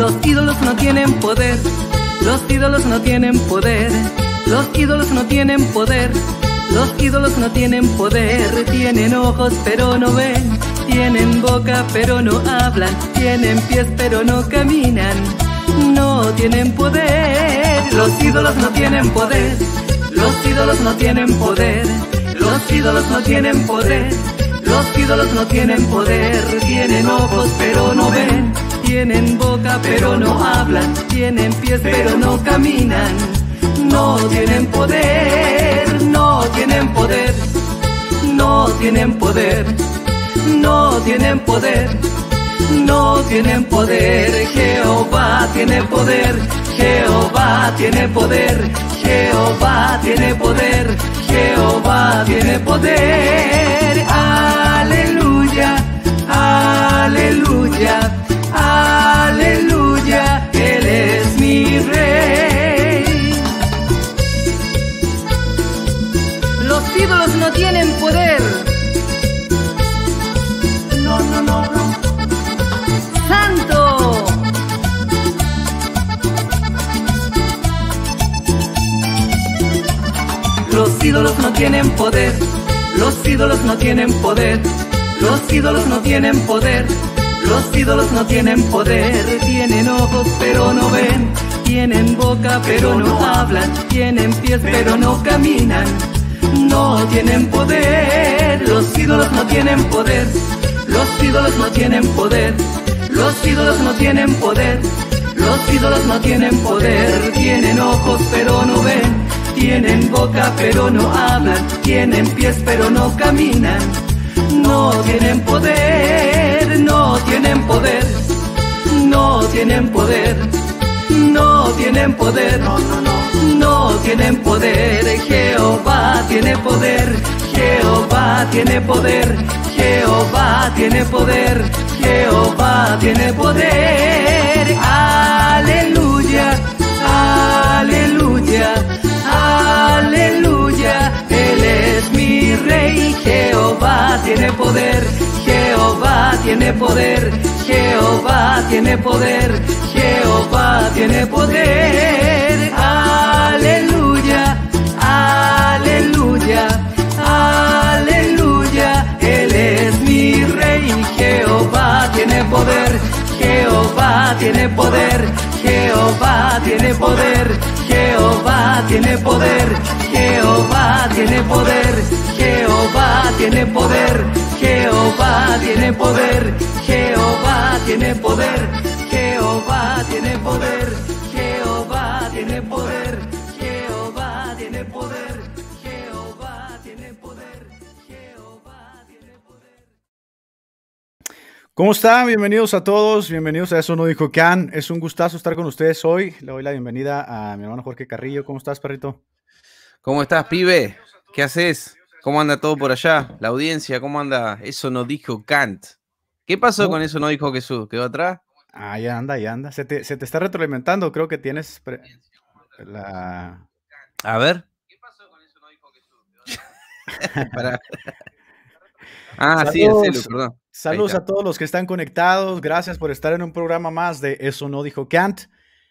Los ídolos no tienen poder, los ídolos no tienen poder, los ídolos no tienen poder, los ídolos no tienen poder, tienen ojos pero no ven, tienen boca pero no hablan, tienen pies pero no caminan, no tienen poder, los ídolos no tienen poder, los ídolos no tienen poder, los ídolos no tienen poder, los ídolos no tienen poder, tienen ojos pero no ven tienen boca pero no hablan, tienen pies pero no caminan. No tienen poder, no tienen poder, no tienen poder, no tienen poder. No tienen poder, Jehová tiene poder, Jehová tiene poder, Jehová tiene poder, Jehová tiene poder. Aleluya, aleluya. Los ídolos no tienen poder. Santo. Los ídolos no tienen poder. Los ídolos no tienen poder. Los ídolos no tienen poder. Los ídolos no tienen poder, tienen ojos pero no ven. Tienen boca pero, no, hablan, tienen pies pero no caminan. No tienen poder, los ídolos no tienen poder. Los ídolos no tienen poder. Los ídolos no tienen poder. Los ídolos no tienen poder. Tienen ojos pero no ven. Tienen boca pero no hablan. Tienen pies pero no caminan. No tienen poder. No tienen poder. No tienen poder no tienen poder, no, tienen poder, Jehová tiene poder, Jehová tiene poder, Jehová tiene poder, Jehová tiene poder, aleluya, aleluya, aleluya, Él es mi rey, Jehová tiene poder, Jehová tiene poder, Jehová tiene poder, Jehová tiene poder. Aleluya, aleluya, aleluya, Él es mi rey, Jehová tiene poder, Jehová tiene poder, Jehová tiene poder, Jehová tiene poder, Jehová tiene poder, Jehová tiene poder, Jehová tiene poder, Jehová tiene poder, Jehová tiene poder, Jehová tiene poder, Jehová tiene poder, Jehová tiene poder, Jehová tiene poder. ¿Cómo están? Bienvenidos a todos, bienvenidos a Eso No Dijo Can. Es un gustazo estar con ustedes hoy. Le doy la bienvenida a mi hermano Jorge Carrillo. ¿Cómo estás, perrito? ¿Cómo estás, pibe? ¿Qué haces? ¿Cómo anda todo por allá? La audiencia, ¿cómo anda? Eso no dijo Kant. ¿Qué pasó con eso no dijo Jesús? ¿Quedó atrás? Ah, ya anda, ya anda. Se te, está retroalimentando, creo que tienes la... A ver. ¿Qué pasó con eso no dijo Jesús? Ah, sí, el celu, perdón. Saludos a todos los que están conectados. Gracias por estar en un programa más de Eso no dijo Kant.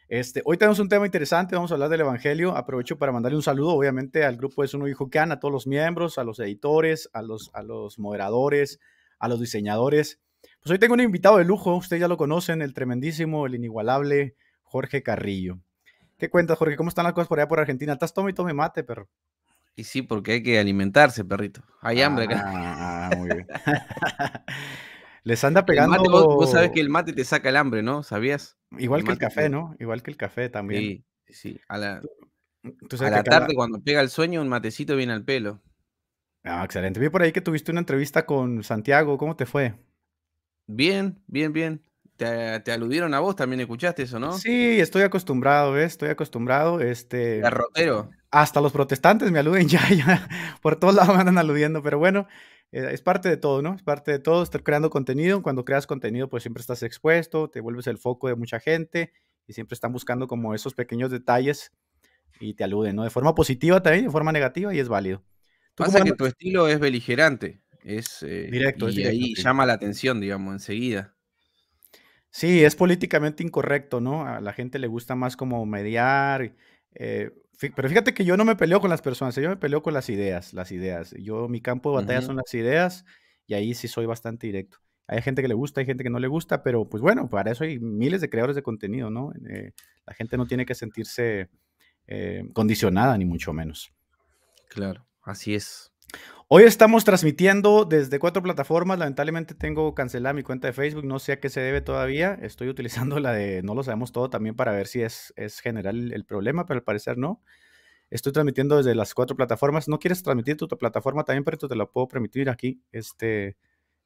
Este, hoy tenemos un tema interesante, vamos a hablar del Evangelio. Aprovecho para mandarle un saludo, obviamente, al grupo de Uno Hijo Can, a todos los miembros, a los editores, a los, a los moderadores, a los diseñadores. Pues hoy tengo un invitado de lujo, ustedes ya lo conocen, el tremendísimo, el inigualable Jorge Carrillo. ¿Qué cuentas, Jorge? ¿Cómo están las cosas por allá por Argentina? ¿Estás tome y tome mate, perro? Y sí, porque hay que alimentarse, perrito. Hay hambre acá. Ah, muy bien. Les anda pegando. vos, sabés que el mate te saca el hambre, ¿no? ¿Sabías? Igual que el café, ¿no? Igual que el café también. Sí, sí. A la, tarde, cuando pega el sueño, un matecito viene al pelo. Ah, excelente. Vi por ahí que tuviste una entrevista con Santiago. ¿Cómo te fue? Bien, bien, bien. Te, aludieron a vos, también escuchaste eso, ¿no? Sí, estoy acostumbrado, ¿ves? Estoy acostumbrado. Este. Garrotero hasta los protestantes me aluden ya, ya por todos lados me andan aludiendo, pero bueno, eh, es parte de todo, ¿no? Es parte de todo, estar creando contenido, cuando creas contenido pues siempre estás expuesto, te vuelves el foco de mucha gente y siempre están buscando como esos pequeños detalles y te aluden, ¿no? De forma positiva también, de forma negativa y es válido. Pasa que tu estilo es beligerante, es eh, directo, y ahí llama la atención, digamos, enseguida. Sí, es políticamente incorrecto, ¿no? A la gente le gusta más como mediar, eh, pero fíjate que yo no me peleo con las personas, ¿eh? yo me peleo con las ideas, las ideas. Yo, mi campo de batalla son las ideas y ahí sí soy bastante directo. Hay gente que le gusta, hay gente que no le gusta, pero pues bueno, para eso hay miles de creadores de contenido, ¿no? Eh, la gente no tiene que sentirse eh, condicionada, ni mucho menos. Claro, así es. Hoy estamos transmitiendo desde cuatro plataformas. Lamentablemente tengo cancelada mi cuenta de Facebook. No sé a qué se debe todavía. Estoy utilizando la de No lo sabemos todo también para ver si es, es general el problema, pero al parecer no. Estoy transmitiendo desde las cuatro plataformas. No quieres transmitir tu, plataforma también, pero te la puedo permitir aquí. Este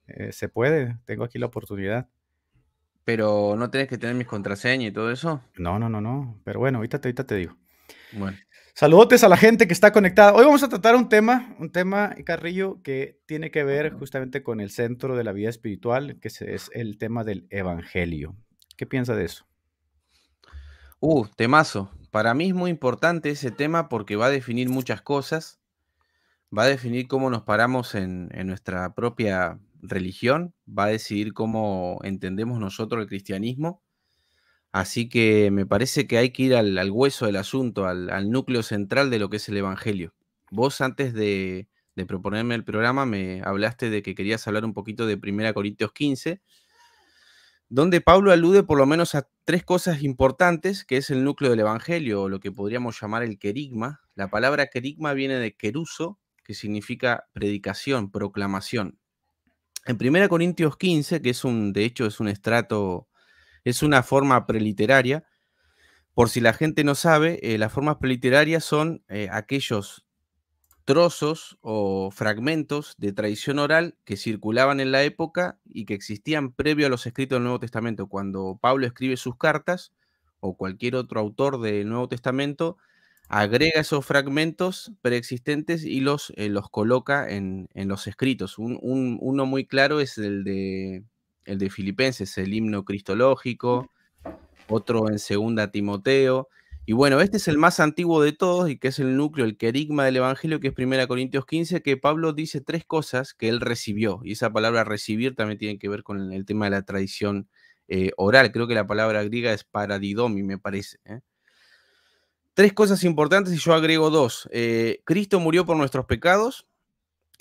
eh, se puede. Tengo aquí la oportunidad. Pero no tienes que tener mis contraseñas y todo eso. No, no, no, no. Pero bueno, ahorita ahorita te digo. Bueno. Saludotes a la gente que está conectada. Hoy vamos a tratar un tema, un tema, Carrillo, que tiene que ver justamente con el centro de la vida espiritual, que es el tema del evangelio. ¿Qué piensa de eso? Uh, temazo. Para mí es muy importante ese tema porque va a definir muchas cosas. Va a definir cómo nos paramos en, en nuestra propia religión. Va a decidir cómo entendemos nosotros el cristianismo. Así que me parece que hay que ir al, hueso del asunto, al, núcleo central de lo que es el Evangelio. Vos antes de, de, proponerme el programa me hablaste de que querías hablar un poquito de Primera Corintios 15, donde Pablo alude por lo menos a tres cosas importantes, que es el núcleo del Evangelio, o lo que podríamos llamar el querigma. La palabra querigma viene de queruso, que significa predicación, proclamación. En Primera Corintios 15, que es un, de hecho es un estrato es una forma preliteraria. Por si la gente no sabe, eh, las formas preliterarias son eh, aquellos trozos o fragmentos de tradición oral que circulaban en la época y que existían previo a los escritos del Nuevo Testamento. Cuando Pablo escribe sus cartas o cualquier otro autor del Nuevo Testamento, agrega esos fragmentos preexistentes y los, eh, los coloca en, los escritos. un, uno muy claro es el de el de Filipenses, el himno cristológico, otro en Segunda Timoteo. Y bueno, este es el más antiguo de todos y que es el núcleo, el querigma del Evangelio, que es 1 Corintios 15, que Pablo dice tres cosas que él recibió. Y esa palabra recibir también tiene que ver con el tema de la tradición eh, oral. Creo que la palabra griega es paradidomi, me parece. ¿eh? Tres cosas importantes y yo agrego dos. Eh, Cristo murió por nuestros pecados,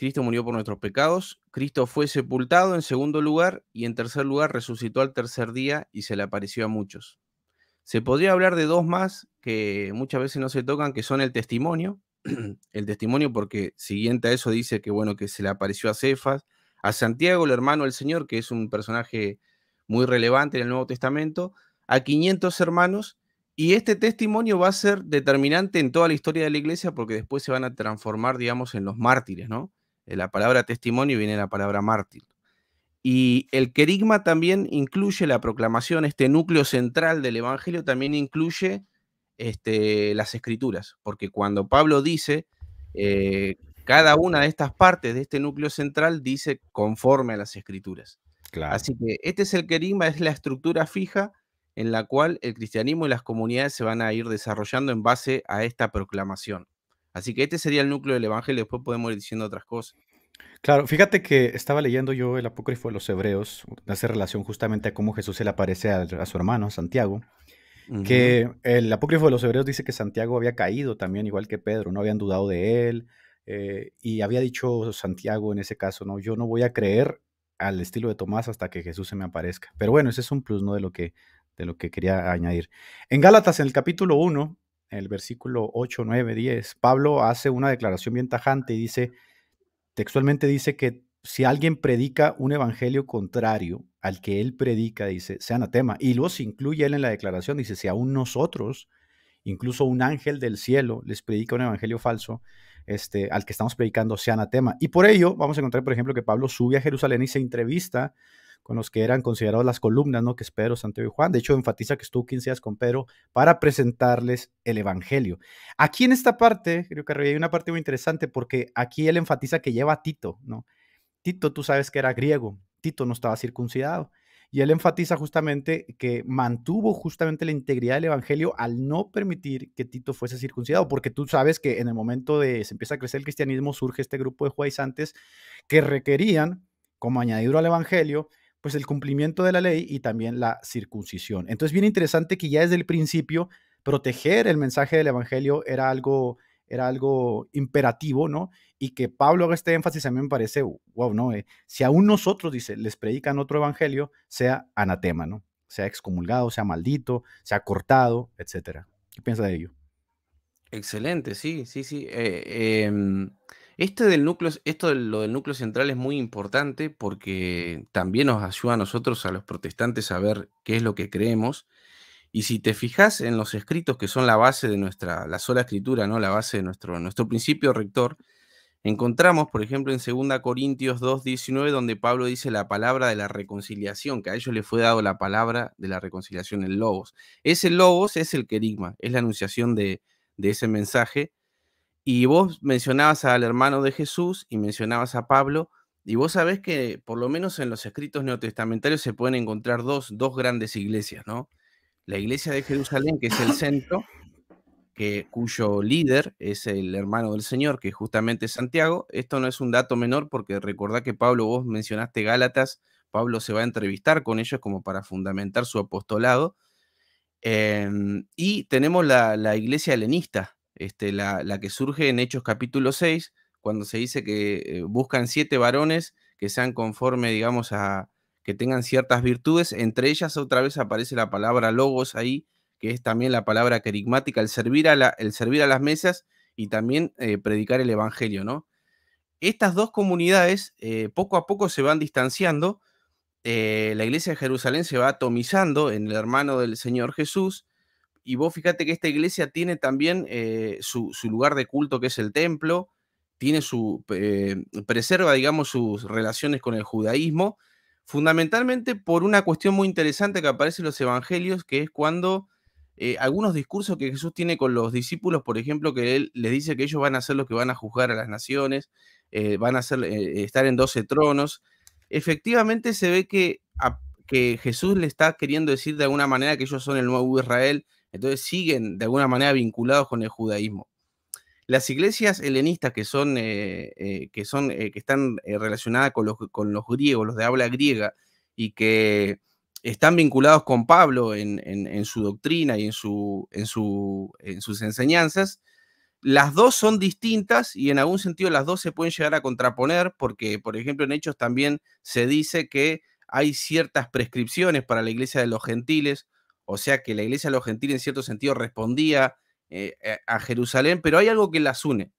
Cristo murió por nuestros pecados, Cristo fue sepultado en segundo lugar y en tercer lugar resucitó al tercer día y se le apareció a muchos. Se podría hablar de dos más que muchas veces no se tocan, que son el testimonio, el testimonio porque siguiente a eso dice que bueno, que se le apareció a Cefas, a Santiago, el hermano del Señor, que es un personaje muy relevante en el Nuevo Testamento, a 500 hermanos y este testimonio va a ser determinante en toda la historia de la iglesia porque después se van a transformar, digamos, en los mártires, ¿no? Eh, la palabra testimonio viene la palabra mártir. Y el querigma también incluye la proclamación, este núcleo central del Evangelio también incluye este, las escrituras, porque cuando Pablo dice, eh, cada una de estas partes de este núcleo central dice conforme a las escrituras. Así que este es el querigma, es la estructura fija en la cual el cristianismo y las comunidades se van a ir desarrollando en base a esta proclamación. Así que este sería el núcleo del Evangelio, después podemos ir diciendo otras cosas. Claro, fíjate que estaba leyendo yo el apócrifo de los Hebreos, hace relación justamente a cómo Jesús se le aparece a, su hermano, Santiago, que el apócrifo de los Hebreos dice que Santiago había caído también, igual que Pedro, no habían dudado de él, eh, y había dicho Santiago en ese caso, no, yo no voy a creer al estilo de Tomás hasta que Jesús se me aparezca. Pero bueno, ese es un plus, ¿no? De lo que, de lo que quería añadir. En Gálatas, en el capítulo 1, en el versículo 8, 9, 10, Pablo hace una declaración bien tajante y dice, textualmente dice que si alguien predica un evangelio contrario al que él predica, dice, sea anatema. Y luego se incluye él en la declaración, dice, si aún nosotros, incluso un ángel del cielo, les predica un evangelio falso, este, al que estamos predicando sea anatema. Y por ello vamos a encontrar, por ejemplo, que Pablo sube a Jerusalén y se entrevista con los que eran considerados las columnas, ¿no? Que es Pedro, Santiago y Juan. De hecho, enfatiza que estuvo 15 días con Pedro para presentarles el Evangelio. Aquí en esta parte, creo que hay una parte muy interesante porque aquí él enfatiza que lleva a Tito, ¿no? Tito, tú sabes que era griego, Tito no estaba circuncidado. Y él enfatiza justamente que mantuvo justamente la integridad del Evangelio al no permitir que Tito fuese circuncidado, porque tú sabes que en el momento de se empieza a crecer el cristianismo surge este grupo de juaizantes que requerían, como añadido al Evangelio, pues el cumplimiento de la ley y también la circuncisión. Entonces, bien interesante que ya desde el principio proteger el mensaje del Evangelio era algo era algo imperativo, ¿no? Y que Pablo haga este énfasis a mí me parece, wow, ¿no? Eh, si aún nosotros, dice, les predican otro evangelio, sea anatema, ¿no? Sea excomulgado, sea maldito, sea cortado, etcétera. ¿Qué piensa de ello? Excelente, sí, sí, sí. Eh, em, este del núcleo, esto de lo del núcleo central es muy importante porque también nos ayuda a nosotros, a los protestantes, a ver qué es lo que creemos y si te fijas en los escritos que son la base de nuestra, la sola escritura, ¿no? La base de nuestro, nuestro principio rector, encontramos, por ejemplo, en 2 Corintios 2, 19, donde Pablo dice la palabra de la reconciliación, que a ellos le fue dado la palabra de la reconciliación, el lobos. Ese lobos es el querigma, es la anunciación de, ese mensaje. Y vos mencionabas al hermano de Jesús y mencionabas a Pablo, y vos sabés que por lo menos en los escritos neotestamentarios se pueden encontrar dos, dos grandes iglesias, ¿no? La iglesia de Jerusalén, que es el centro, que, cuyo líder es el hermano del Señor, que es justamente Santiago. Esto no es un dato menor porque recordá que Pablo, vos mencionaste Gálatas, Pablo se va a entrevistar con ellos como para fundamentar su apostolado. Em, y tenemos la, iglesia helenista, este, la, que surge en Hechos capítulo 6, cuando se dice que eh, buscan siete varones que sean conforme, digamos, a, que tengan ciertas virtudes. Entre ellas, otra vez aparece la palabra logos ahí, que es también la palabra carismática, el servir a, el servir a las mesas y también eh, predicar el evangelio, ¿no? Estas dos comunidades eh, poco a poco se van distanciando. Eh, la iglesia de Jerusalén se va atomizando en el hermano del Señor Jesús. Y vos fíjate que esta iglesia tiene también su, su, lugar de culto, que es el templo, tiene su, preserva, digamos, sus relaciones con el judaísmo, fundamentalmente por una cuestión muy interesante que aparece en los evangelios, que es cuando eh, algunos discursos que Jesús tiene con los discípulos, por ejemplo, que él les dice que ellos van a ser los que van a juzgar a las naciones, eh, van a ser, eh, estar en 12 tronos, efectivamente se ve que, que Jesús le está queriendo decir de alguna manera que ellos son el nuevo Israel, entonces siguen de alguna manera vinculados con el judaísmo las iglesias helenistas que son, eh, eh, que, son eh, que están relacionadas con los, con los griegos, los de habla griega, y que están vinculados con Pablo en, en, su doctrina y en, su, en, su, en sus enseñanzas, las dos son distintas y en algún sentido las dos se pueden llegar a contraponer porque, por ejemplo, en Hechos también se dice que hay ciertas prescripciones para la iglesia de los gentiles, o sea que la iglesia de los gentiles en cierto sentido respondía eh, eh, a Jerusalén, pero hay algo que las une.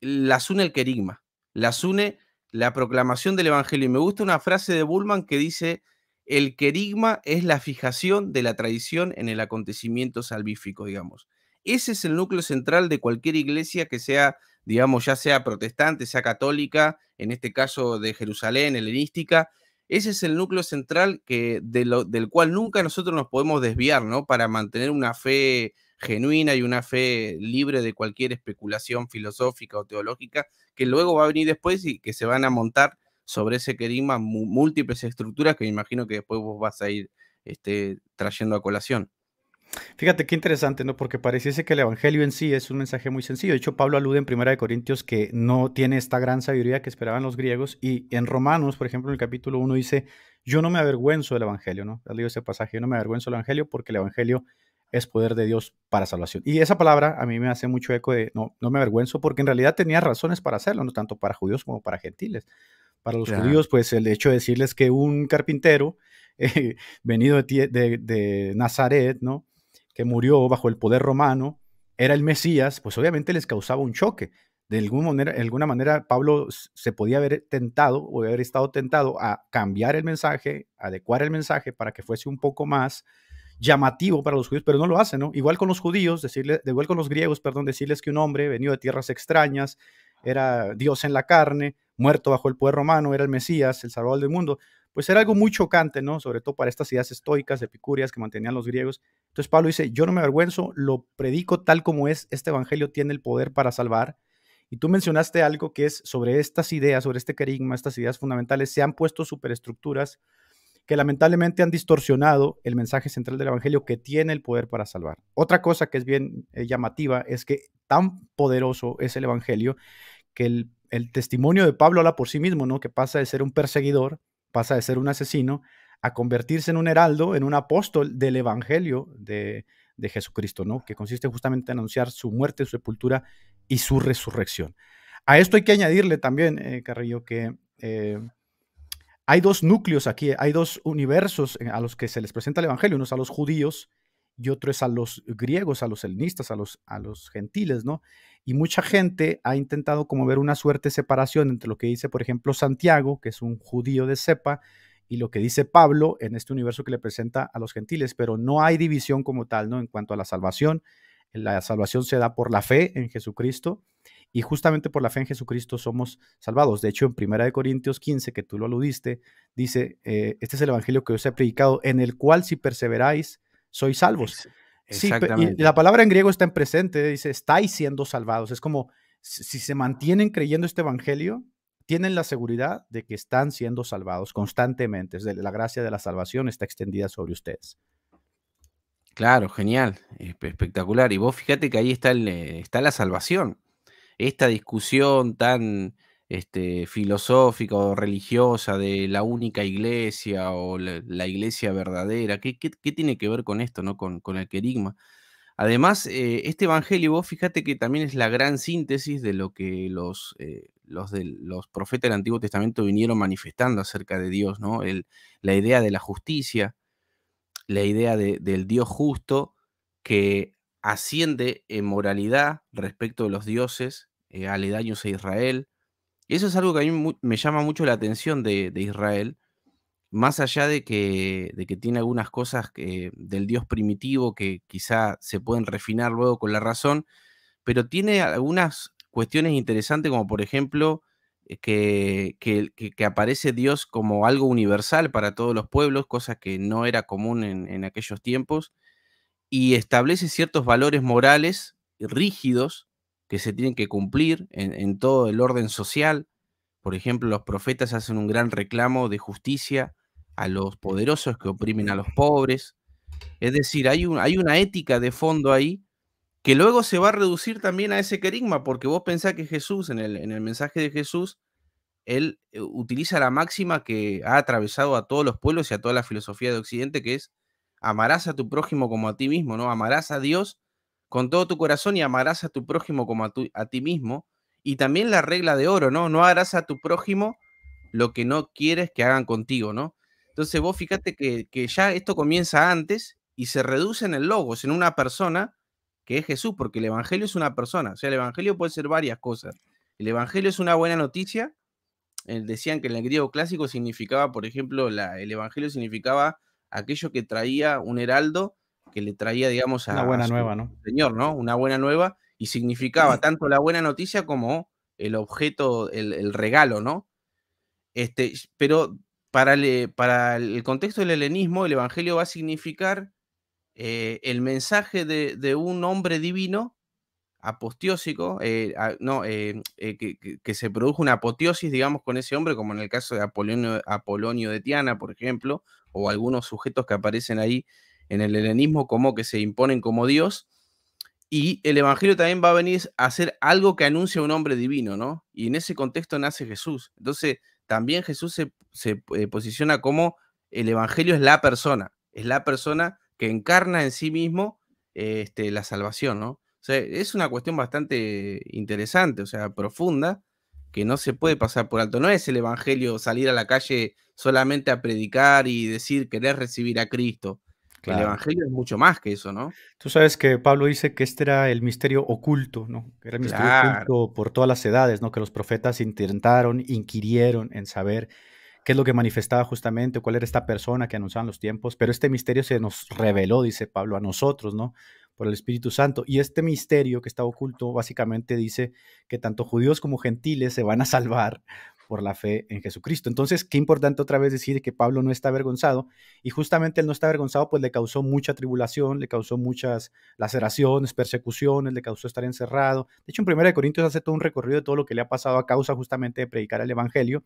Las une el querigma, las une la proclamación del Evangelio. Y me gusta una frase de Bullman que dice, el querigma es la fijación de la tradición en el acontecimiento salvífico, digamos. Ese es el núcleo central de cualquier iglesia que sea, digamos, ya sea protestante, sea católica, en este caso de Jerusalén, helenística. Ese es el núcleo central que, de lo, del cual nunca nosotros nos podemos desviar, ¿no? Para mantener una fe genuina y una fe libre de cualquier especulación filosófica o teológica que luego va a venir después y que se van a montar sobre ese querigma múltiples estructuras que me imagino que después vos vas a ir este, trayendo a colación. Fíjate qué interesante, ¿no? Porque pareciese que el Evangelio en sí es un mensaje muy sencillo. De hecho, Pablo alude en Primera de Corintios que no tiene esta gran sabiduría que esperaban los griegos. Y en Romanos, por ejemplo, en el capítulo 1 dice, yo no me avergüenzo del Evangelio, ¿no? Has leído ese pasaje, yo no me avergüenzo del Evangelio porque el Evangelio es poder de Dios para salvación. Y esa palabra a mí me hace mucho eco de, no, no me avergüenzo, porque en realidad tenía razones para hacerlo, no tanto para judíos como para gentiles. Para los judíos, pues el hecho de decirles que un carpintero eh, venido de, de, Nazaret, ¿no? que murió bajo el poder romano, era el Mesías, pues obviamente les causaba un choque. De alguna manera, de alguna manera Pablo se podía haber tentado o haber estado tentado a cambiar el mensaje, adecuar el mensaje para que fuese un poco más llamativo para los judíos, pero no lo hacen, ¿no? Igual con los judíos, decirle, igual con los griegos, perdón, decirles que un hombre venido de tierras extrañas era Dios en la carne, muerto bajo el poder romano, era el Mesías, el Salvador del mundo, pues era algo muy chocante, ¿no? Sobre todo para estas ideas estoicas, epicúreas que mantenían los griegos. Entonces Pablo dice, yo no me avergüenzo, lo predico tal como es, este evangelio tiene el poder para salvar. Y tú mencionaste algo que es sobre estas ideas, sobre este carisma estas ideas fundamentales, se han puesto superestructuras que lamentablemente han distorsionado el mensaje central del Evangelio que tiene el poder para salvar. Otra cosa que es bien eh, llamativa es que tan poderoso es el Evangelio que el, testimonio de Pablo habla por sí mismo, ¿no? Que pasa de ser un perseguidor, pasa de ser un asesino, a convertirse en un heraldo, en un apóstol del Evangelio de, de Jesucristo, ¿no? Que consiste justamente en anunciar su muerte, su sepultura y su resurrección. A esto hay que añadirle también, eh, Carrillo, que eh, hay dos núcleos aquí, hay dos universos eh, a los que se les presenta el Evangelio, uno es a los judíos y otro es a los griegos, a los helenistas, a los, a los gentiles, ¿no? Y mucha gente ha intentado como ver una suerte de separación entre lo que dice, por ejemplo, Santiago, que es un judío de cepa, y lo que dice Pablo en este universo que le presenta a los gentiles, pero no hay división como tal, ¿no? En cuanto a la salvación, la salvación se da por la fe en Jesucristo y justamente por la fe en Jesucristo somos salvados. De hecho, en Primera de Corintios 15, que tú lo aludiste, dice, eh, este es el Evangelio que os he predicado, en el cual si perseveráis, sois salvos. Exactamente. y la palabra en griego está en presente, dice, estáis siendo salvados. Es como, si se mantienen creyendo este Evangelio, tienen la seguridad de que están siendo salvados constantemente. la gracia de la salvación está extendida sobre ustedes. Claro, genial, espectacular. Y vos fíjate que ahí está, eh, está la salvación esta discusión tan este, filosófica o religiosa de la única iglesia o la, iglesia verdadera, ¿qué, ¿qué, tiene que ver con esto, no? con, el querigma? Además, eh, este evangelio, vos fíjate que también es la gran síntesis de lo que los, eh, los, los profetas del Antiguo Testamento vinieron manifestando acerca de Dios, ¿no? El, la idea de la justicia, la idea del Dios justo que asciende en moralidad respecto de los dioses eh, aledaños a Israel. Eso es algo que a mí me llama mucho la atención de, Israel, más allá de que, tiene algunas cosas del dios primitivo que quizá se pueden refinar luego con la razón, pero tiene algunas cuestiones interesantes como por ejemplo eh, que, aparece Dios como algo universal para todos los pueblos, cosa que no era común en aquellos tiempos, y establece ciertos valores morales rígidos que se tienen que cumplir en, todo el orden social. Por ejemplo, los profetas hacen un gran reclamo de justicia a los poderosos que oprimen a los pobres. Es decir, hay, hay una ética de fondo ahí que luego se va a reducir también a ese querigma, porque vos pensás que Jesús, en el, en el mensaje de Jesús, él eh, utiliza la máxima que ha atravesado a todos los pueblos y a toda la filosofía de Occidente, que es amarás a tu prójimo como a ti mismo, ¿no? Amarás a Dios con todo tu corazón y amarás a tu prójimo como a, ti mismo. Y también la regla de oro, ¿no? No harás a tu prójimo lo que no quieres que hagan contigo, ¿no? Entonces vos fíjate que, ya esto comienza antes y se reduce en el logos, en una persona que es Jesús, porque el Evangelio es una persona. O sea, el Evangelio puede ser varias cosas. El Evangelio es una buena noticia. Eh, decían que en el griego clásico significaba, por ejemplo, la, el Evangelio significaba aquello que traía un heraldo, que le traía, digamos, a... la buena nueva, ¿no? Señor, ¿no? Una buena nueva y significaba tanto la buena noticia como el objeto, el, regalo, ¿no? Este, pero para, para, el contexto del helenismo, el Evangelio va a significar eh, el mensaje de, de, un hombre divino apostiósico, eh, no, eh, eh, que, se produjo una apoteosis, digamos, con ese hombre, como en el caso de Apolonio, de Tiana, por ejemplo, o algunos sujetos que aparecen ahí en el helenismo como que se imponen como Dios. Y el Evangelio también va a venir a hacer algo que anuncia un hombre divino, ¿no? Y en ese contexto nace Jesús. Entonces, también Jesús se, se posiciona como el Evangelio es la persona, es la persona que encarna en sí mismo este, la salvación, ¿no? es una cuestión bastante interesante, o sea, profunda, que no se puede pasar por alto. No es el Evangelio salir a la calle solamente a predicar y decir querer recibir a Cristo. El Evangelio es mucho más que eso, ¿no? Tú sabes que Pablo dice que este era el misterio oculto, ¿no? era el misterio oculto por todas las edades, ¿no? Que los profetas intentaron, inquirieron en saber qué es lo que manifestaba justamente, cuál era esta persona que anunciaban los tiempos, pero este misterio se nos reveló, dice Pablo, a nosotros, ¿no? por el Espíritu Santo. Y este misterio que está oculto básicamente dice que tanto judíos como gentiles se van a salvar por la fe en Jesucristo. Entonces, qué importante otra vez decir que Pablo no está avergonzado y justamente él no está avergonzado pues le causó mucha tribulación, le causó muchas laceraciones, persecuciones, le causó estar encerrado. De hecho, en 1 de Corintios hace todo un recorrido de todo lo que le ha pasado a causa justamente de predicar el evangelio,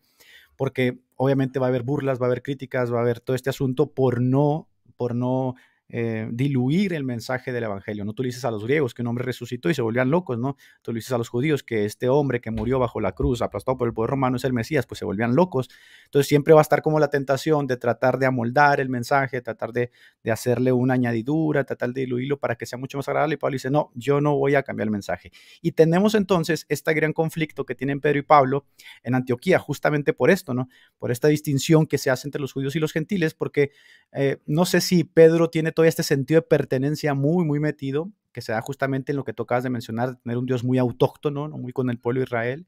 porque obviamente va a haber burlas, va a haber críticas, va a haber todo este asunto por no por no eh, diluir el mensaje del Evangelio. No tú le dices a los griegos que un hombre resucitó y se volvían locos, ¿no? Tú le dices a los judíos que este hombre que murió bajo la cruz, aplastado por el poder romano, es el Mesías, pues se volvían locos. Entonces siempre va a estar como la tentación de tratar de amoldar el mensaje, tratar de, hacerle una añadidura, tratar de diluirlo para que sea mucho más agradable. Y Pablo dice, no, yo no voy a cambiar el mensaje. Y tenemos entonces este gran conflicto que tienen Pedro y Pablo en Antioquía, justamente por esto, ¿no? Por esta distinción que se hace entre los judíos y los gentiles, porque eh, no sé si Pedro tiene este sentido de pertenencia muy, muy metido, que se da justamente en lo que tocabas de mencionar, tener un Dios muy autóctono, muy con el pueblo de Israel.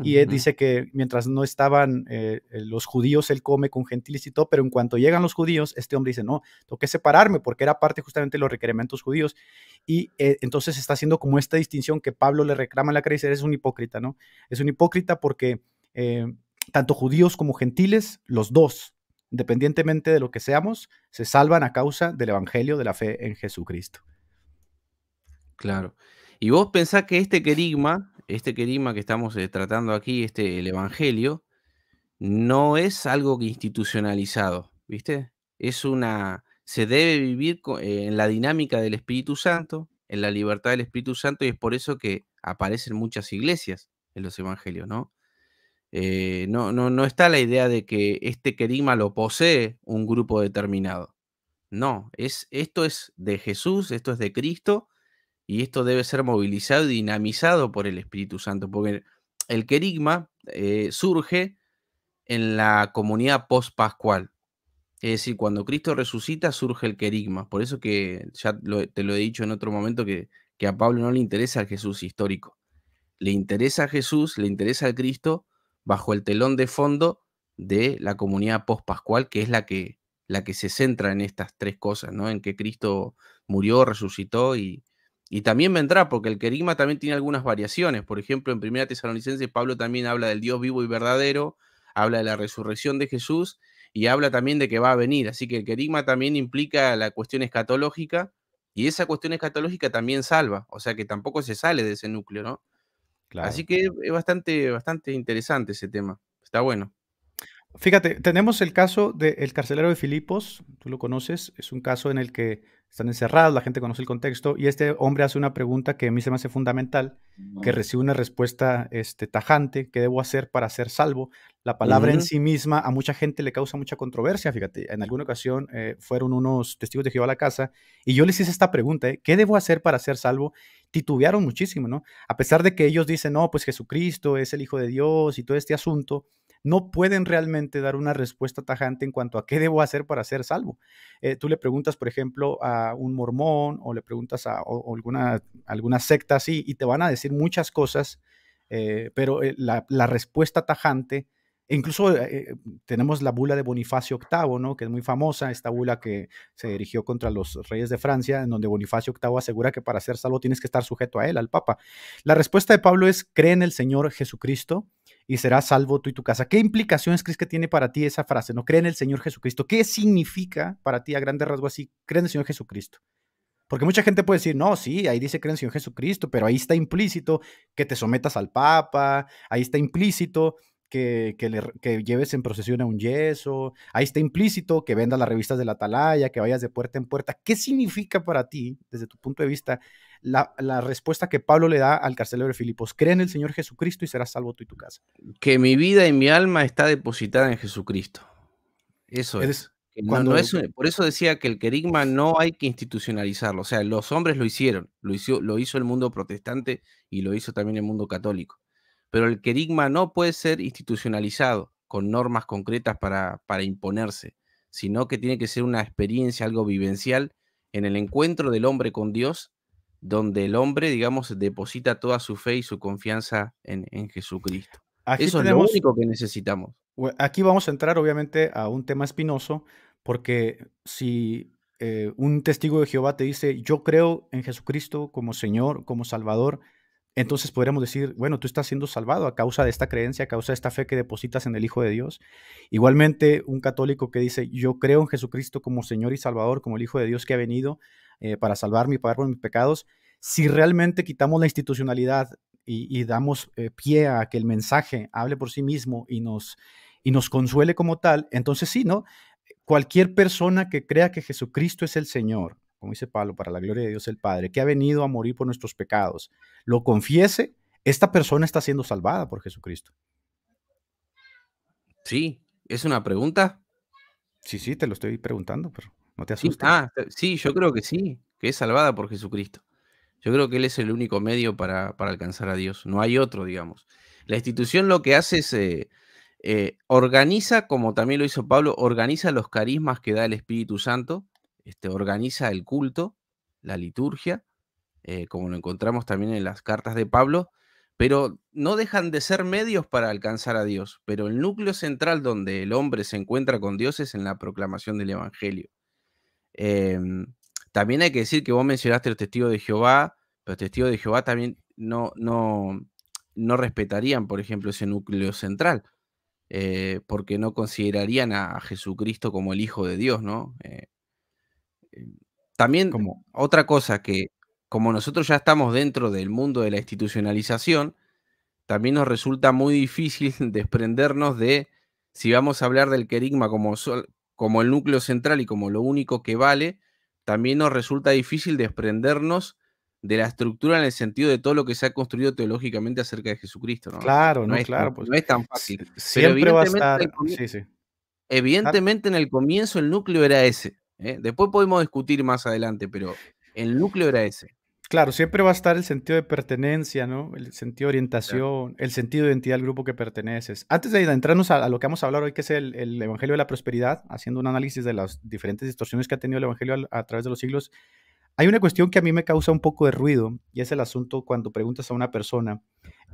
Y él dice que mientras no estaban eh, eh, los judíos, él come con gentiles y todo, pero en cuanto llegan los judíos, este hombre dice, no, tengo que separarme porque era parte justamente de los requerimientos judíos. Y eh, entonces está haciendo como esta distinción que Pablo le reclama a la creencia, es un hipócrita, ¿no? Es un hipócrita porque tanto judíos como gentiles, los dos, independientemente de lo que seamos, se salvan a causa del Evangelio de la fe en Jesucristo. Claro. Y vos pensás que este querigma, este querigma que estamos eh, tratando aquí, este el Evangelio, no es algo que institucionalizado, ¿viste? Es una, se debe vivir eh, en la dinámica del Espíritu Santo, en la libertad del Espíritu Santo, y es por eso que aparecen muchas iglesias en los evangelios, ¿no? Eh, no, no, está la idea de que este querigma lo posee un grupo determinado. No, es, esto es de Jesús, esto es de Cristo, y esto debe ser movilizado y dinamizado por el Espíritu Santo, porque el querigma eh, surge en la comunidad post Es decir, cuando Cristo resucita surge el querigma. Por eso que ya te lo he dicho en otro momento que, que a Pablo no le interesa el Jesús histórico. Le interesa a Jesús, le interesa al Cristo, bajo el telón de fondo de la comunidad postpascual que es la que, la que se centra en estas tres cosas, ¿no? En que Cristo murió, resucitó y, y también vendrá, porque el querigma también tiene algunas variaciones. Por ejemplo, en Primera Tesalonicenses, Pablo también habla del Dios vivo y verdadero, habla de la resurrección de Jesús y habla también de que va a venir. Así que el querigma también implica la cuestión escatológica y esa cuestión escatológica también salva, o sea que tampoco se sale de ese núcleo, ¿no? Así que es bastante, bastante interesante ese tema. Está bueno. Fíjate, tenemos el caso del carcelero de Filipos, tú lo conoces, es un caso en el que están encerrados, la gente conoce el contexto, y este hombre hace una pregunta que a mí se me hace fundamental, que recibe una respuesta este, tajante, ¿qué debo hacer para ser salvo? La palabra en sí misma a mucha gente le causa mucha controversia, fíjate, en alguna ocasión eh, fueron unos testigos de Jehová a la casa, y yo les hice esta pregunta, ¿eh? ¿qué debo hacer para ser salvo? titubearon muchísimo, ¿no? A pesar de que ellos dicen, no, pues Jesucristo es el Hijo de Dios y todo este asunto, no pueden realmente dar una respuesta tajante en cuanto a qué debo hacer para ser salvo. Eh, tú le preguntas, por ejemplo, a un mormón o le preguntas a, alguna, secta así y te van a decir muchas cosas, eh, pero eh, la, la, respuesta tajante Incluso eh, tenemos la bula de Bonifacio VIII, ¿no? que es muy famosa, esta bula que se dirigió contra los reyes de Francia, en donde Bonifacio VIII asegura que para ser salvo tienes que estar sujeto a él, al Papa. La respuesta de Pablo es, cree en el Señor Jesucristo y serás salvo tú y tu casa. ¿Qué implicaciones crees que tiene para ti esa frase? No cree en el Señor Jesucristo. ¿Qué significa para ti a grandes rasgos así? Cree en el Señor Jesucristo. Porque mucha gente puede decir, no, sí, ahí dice creen en el Señor Jesucristo, pero ahí está implícito que te sometas al Papa, ahí está implícito que, lleves en procesión a un yeso, ahí está implícito que vendas las revistas de la atalaya, que vayas de puerta en puerta. ¿Qué significa para ti, desde tu punto de vista, la, respuesta que Pablo le da al carcelero de Filipos? Cree en el Señor Jesucristo y serás salvo tú y tu casa. Que mi vida y mi alma está depositada en Jesucristo. Eso es. Cuando... es por eso decía que el querigma no hay que institucionalizarlo. O sea, los hombres lo hicieron, lo hizo, lo hizo el mundo protestante y lo hizo también el mundo católico pero el querigma no puede ser institucionalizado con normas concretas para, para imponerse, sino que tiene que ser una experiencia, algo vivencial, en el encuentro del hombre con Dios, donde el hombre, digamos, deposita toda su fe y su confianza en, Jesucristo. Aquí Eso es lo único que necesitamos. Aquí vamos a entrar, obviamente, a un tema espinoso, porque si eh, un testigo de Jehová te dice, yo creo en Jesucristo como Señor, como Salvador, entonces podríamos decir, bueno, tú estás siendo salvado a causa de esta creencia, a causa de esta fe que depositas en el Hijo de Dios. Igualmente, un católico que dice, yo creo en Jesucristo como Señor y Salvador, como el Hijo de Dios que ha venido eh, para salvarme y pagar por mis pecados, si realmente quitamos la institucionalidad y, damos eh, pie a que el mensaje hable por sí mismo y nos, y nos consuele como tal, entonces sí, ¿no? Cualquier persona que crea que Jesucristo es el Señor, como dice Pablo, para la gloria de Dios el Padre, que ha venido a morir por nuestros pecados, lo confiese, esta persona está siendo salvada por Jesucristo. Sí, es una pregunta. Sí, sí, te lo estoy preguntando, pero no te asustes. Sí, ah, sí, yo creo que sí, que es salvada por Jesucristo. Yo creo que Él es el único medio para, alcanzar a Dios. No hay otro, digamos. La institución lo que hace es eh, eh, organiza, como también lo hizo Pablo, organiza los carismas que da el Espíritu Santo este, organiza el culto, la liturgia, eh, como lo encontramos también en las cartas de Pablo, pero no dejan de ser medios para alcanzar a Dios, pero el núcleo central donde el hombre se encuentra con Dios es en la proclamación del Evangelio. Em, también hay que decir que vos mencionaste los testigos de Jehová, los testigos de Jehová también no, no, no respetarían, por ejemplo, ese núcleo central, eh, porque no considerarían a, Jesucristo como el Hijo de Dios, ¿no? Eh, también como otra cosa que, como nosotros ya estamos dentro del mundo de la institucionalización, también nos resulta muy difícil desprendernos de, si vamos a hablar del querigma como, como el núcleo central y como lo único que vale, también nos resulta difícil desprendernos de la estructura en el sentido de todo lo que se ha construido teológicamente acerca de Jesucristo. Claro, no, es, claro. Pues, no es tan fácil. Siempre va a estar. Ah. Evidentemente, en el comienzo el núcleo era ese. ¿eh? Después podemos discutir más adelante, pero el núcleo era ese. Claro, siempre va a estar el sentido de pertenencia, ¿no? El sentido de orientación, el sentido de identidad del grupo que perteneces. Antes de entrarnos a, a, lo que vamos a hablar hoy, que es el, Evangelio de la Prosperidad, haciendo un análisis de las diferentes distorsiones que ha tenido el Evangelio a través de los siglos, hay una cuestión que a mí me causa un poco de ruido y es el asunto cuando preguntas a una persona,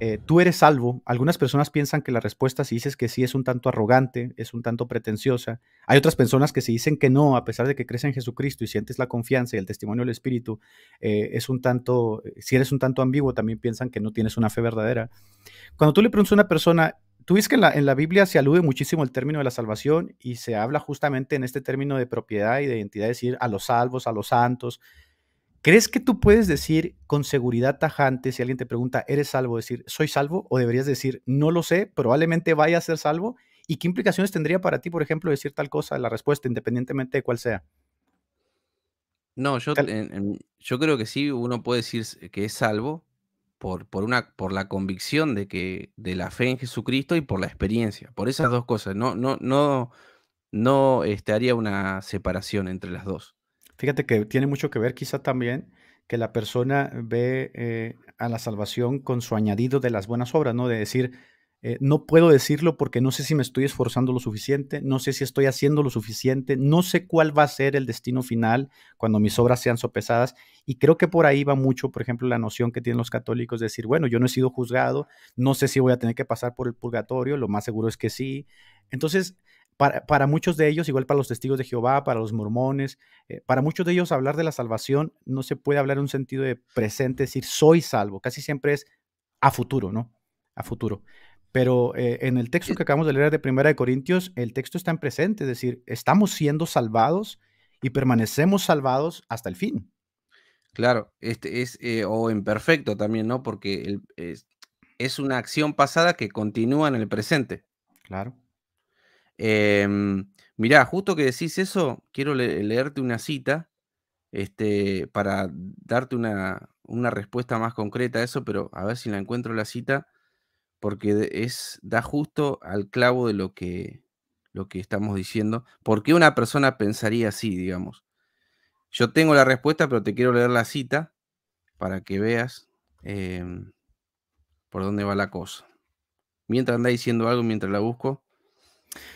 eh, ¿tú eres salvo? Algunas personas piensan que la respuesta si dices que sí es un tanto arrogante, es un tanto pretenciosa. Hay otras personas que si dicen que no, a pesar de que crees en Jesucristo y sientes la confianza y el testimonio del Espíritu, eh, es un tanto, eh, si eres un tanto ambiguo, también piensan que no tienes una fe verdadera. Cuando tú le preguntas a una persona, Tú ves que en la, Biblia se alude muchísimo el término de la salvación y se habla justamente en este término de propiedad y de identidad, es decir, a los salvos, a los santos, ¿Crees que tú puedes decir con seguridad tajante, si alguien te pregunta, ¿eres salvo? Decir, ¿soy salvo? O deberías decir, no lo sé, probablemente vaya a ser salvo. ¿Y qué implicaciones tendría para ti, por ejemplo, decir tal cosa, la respuesta, independientemente de cuál sea? No, yo, yo creo que sí, uno puede decir que es salvo por, por, una, por la convicción de, que, de la fe en Jesucristo y por la experiencia, por esas dos cosas. No, no, no, no este, haría una separación entre las dos. Fíjate que tiene mucho que ver quizá también que la persona ve eh, a la salvación con su añadido de las buenas obras, ¿no? De decir, eh, no puedo decirlo porque no sé si me estoy esforzando lo suficiente, no sé si estoy haciendo lo suficiente, no sé cuál va a ser el destino final cuando mis obras sean sopesadas. Y creo que por ahí va mucho, por ejemplo, la noción que tienen los católicos de decir, bueno, yo no he sido juzgado, no sé si voy a tener que pasar por el purgatorio, lo más seguro es que sí. Entonces, para, muchos de ellos, igual para los testigos de Jehová, para los mormones, eh, para muchos de ellos hablar de la salvación no se puede hablar en un sentido de presente, decir soy salvo, casi siempre es a futuro, ¿no? A futuro. Pero eh, en el texto que acabamos de leer de Primera de Corintios, el texto está en presente, es decir, estamos siendo salvados y permanecemos salvados hasta el fin. Claro, este es eh, o imperfecto también, ¿no? Porque es una acción pasada que continúa en el presente. Claro. Em, mirá, justo que decís eso, quiero leerte una cita este, para darte una, una, respuesta más concreta a eso, pero a ver si la encuentro la cita, porque es, da justo al clavo de lo que, lo que estamos diciendo. ¿Por qué una persona pensaría así, digamos? Yo tengo la respuesta, pero te quiero leer la cita para que veas em, por dónde va la cosa. Mientras anda diciendo algo, mientras la busco,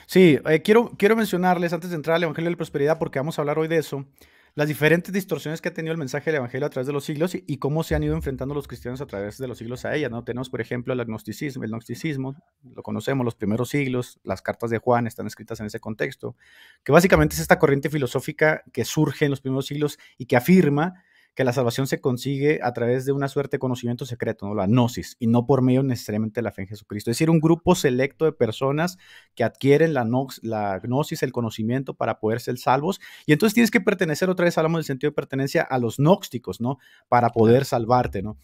Sí, eh, quiero, quiero mencionarles antes de entrar al Evangelio de la Prosperidad, porque vamos a hablar hoy de eso, las diferentes distorsiones que ha tenido el mensaje del Evangelio a través de los siglos y, cómo se han ido enfrentando los cristianos a través de los siglos a ella ¿no? Tenemos, por ejemplo, el agnosticismo, el gnosticismo, lo conocemos, los primeros siglos, las cartas de Juan están escritas en ese contexto, que básicamente es esta corriente filosófica que surge en los primeros siglos y que afirma que la salvación se consigue a través de una suerte de conocimiento secreto, ¿no? la gnosis, y no por medio necesariamente de la fe en Jesucristo. Es decir, un grupo selecto de personas que adquieren la, la gnosis, el conocimiento para poder ser salvos. Y entonces tienes que pertenecer, otra vez hablamos del sentido de pertenencia, a los gnósticos, ¿no? Para poder salvarte, ¿no?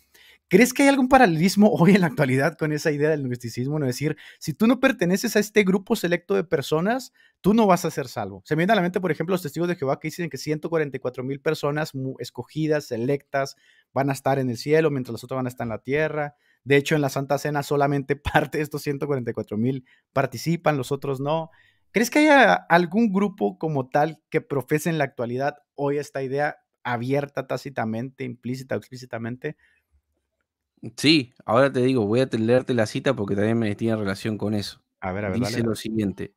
¿Crees que hay algún paralelismo hoy en la actualidad con esa idea del gnosticismo? No decir, si tú no perteneces a este grupo selecto de personas, tú no vas a ser salvo. Se me viene a la mente, por ejemplo, los testigos de Jehová que dicen que 144 mil personas escogidas, selectas, van a estar en el cielo, mientras las otras van a estar en la tierra. De hecho, en la Santa Cena solamente parte de estos 144 mil participan, los otros no. ¿Crees que haya algún grupo como tal que profese en la actualidad hoy esta idea abierta tácitamente, implícita o explícitamente Sí, ahora te digo, voy a leerte la cita porque también me tiene relación con eso. A ver, a ver. Dice lo siguiente.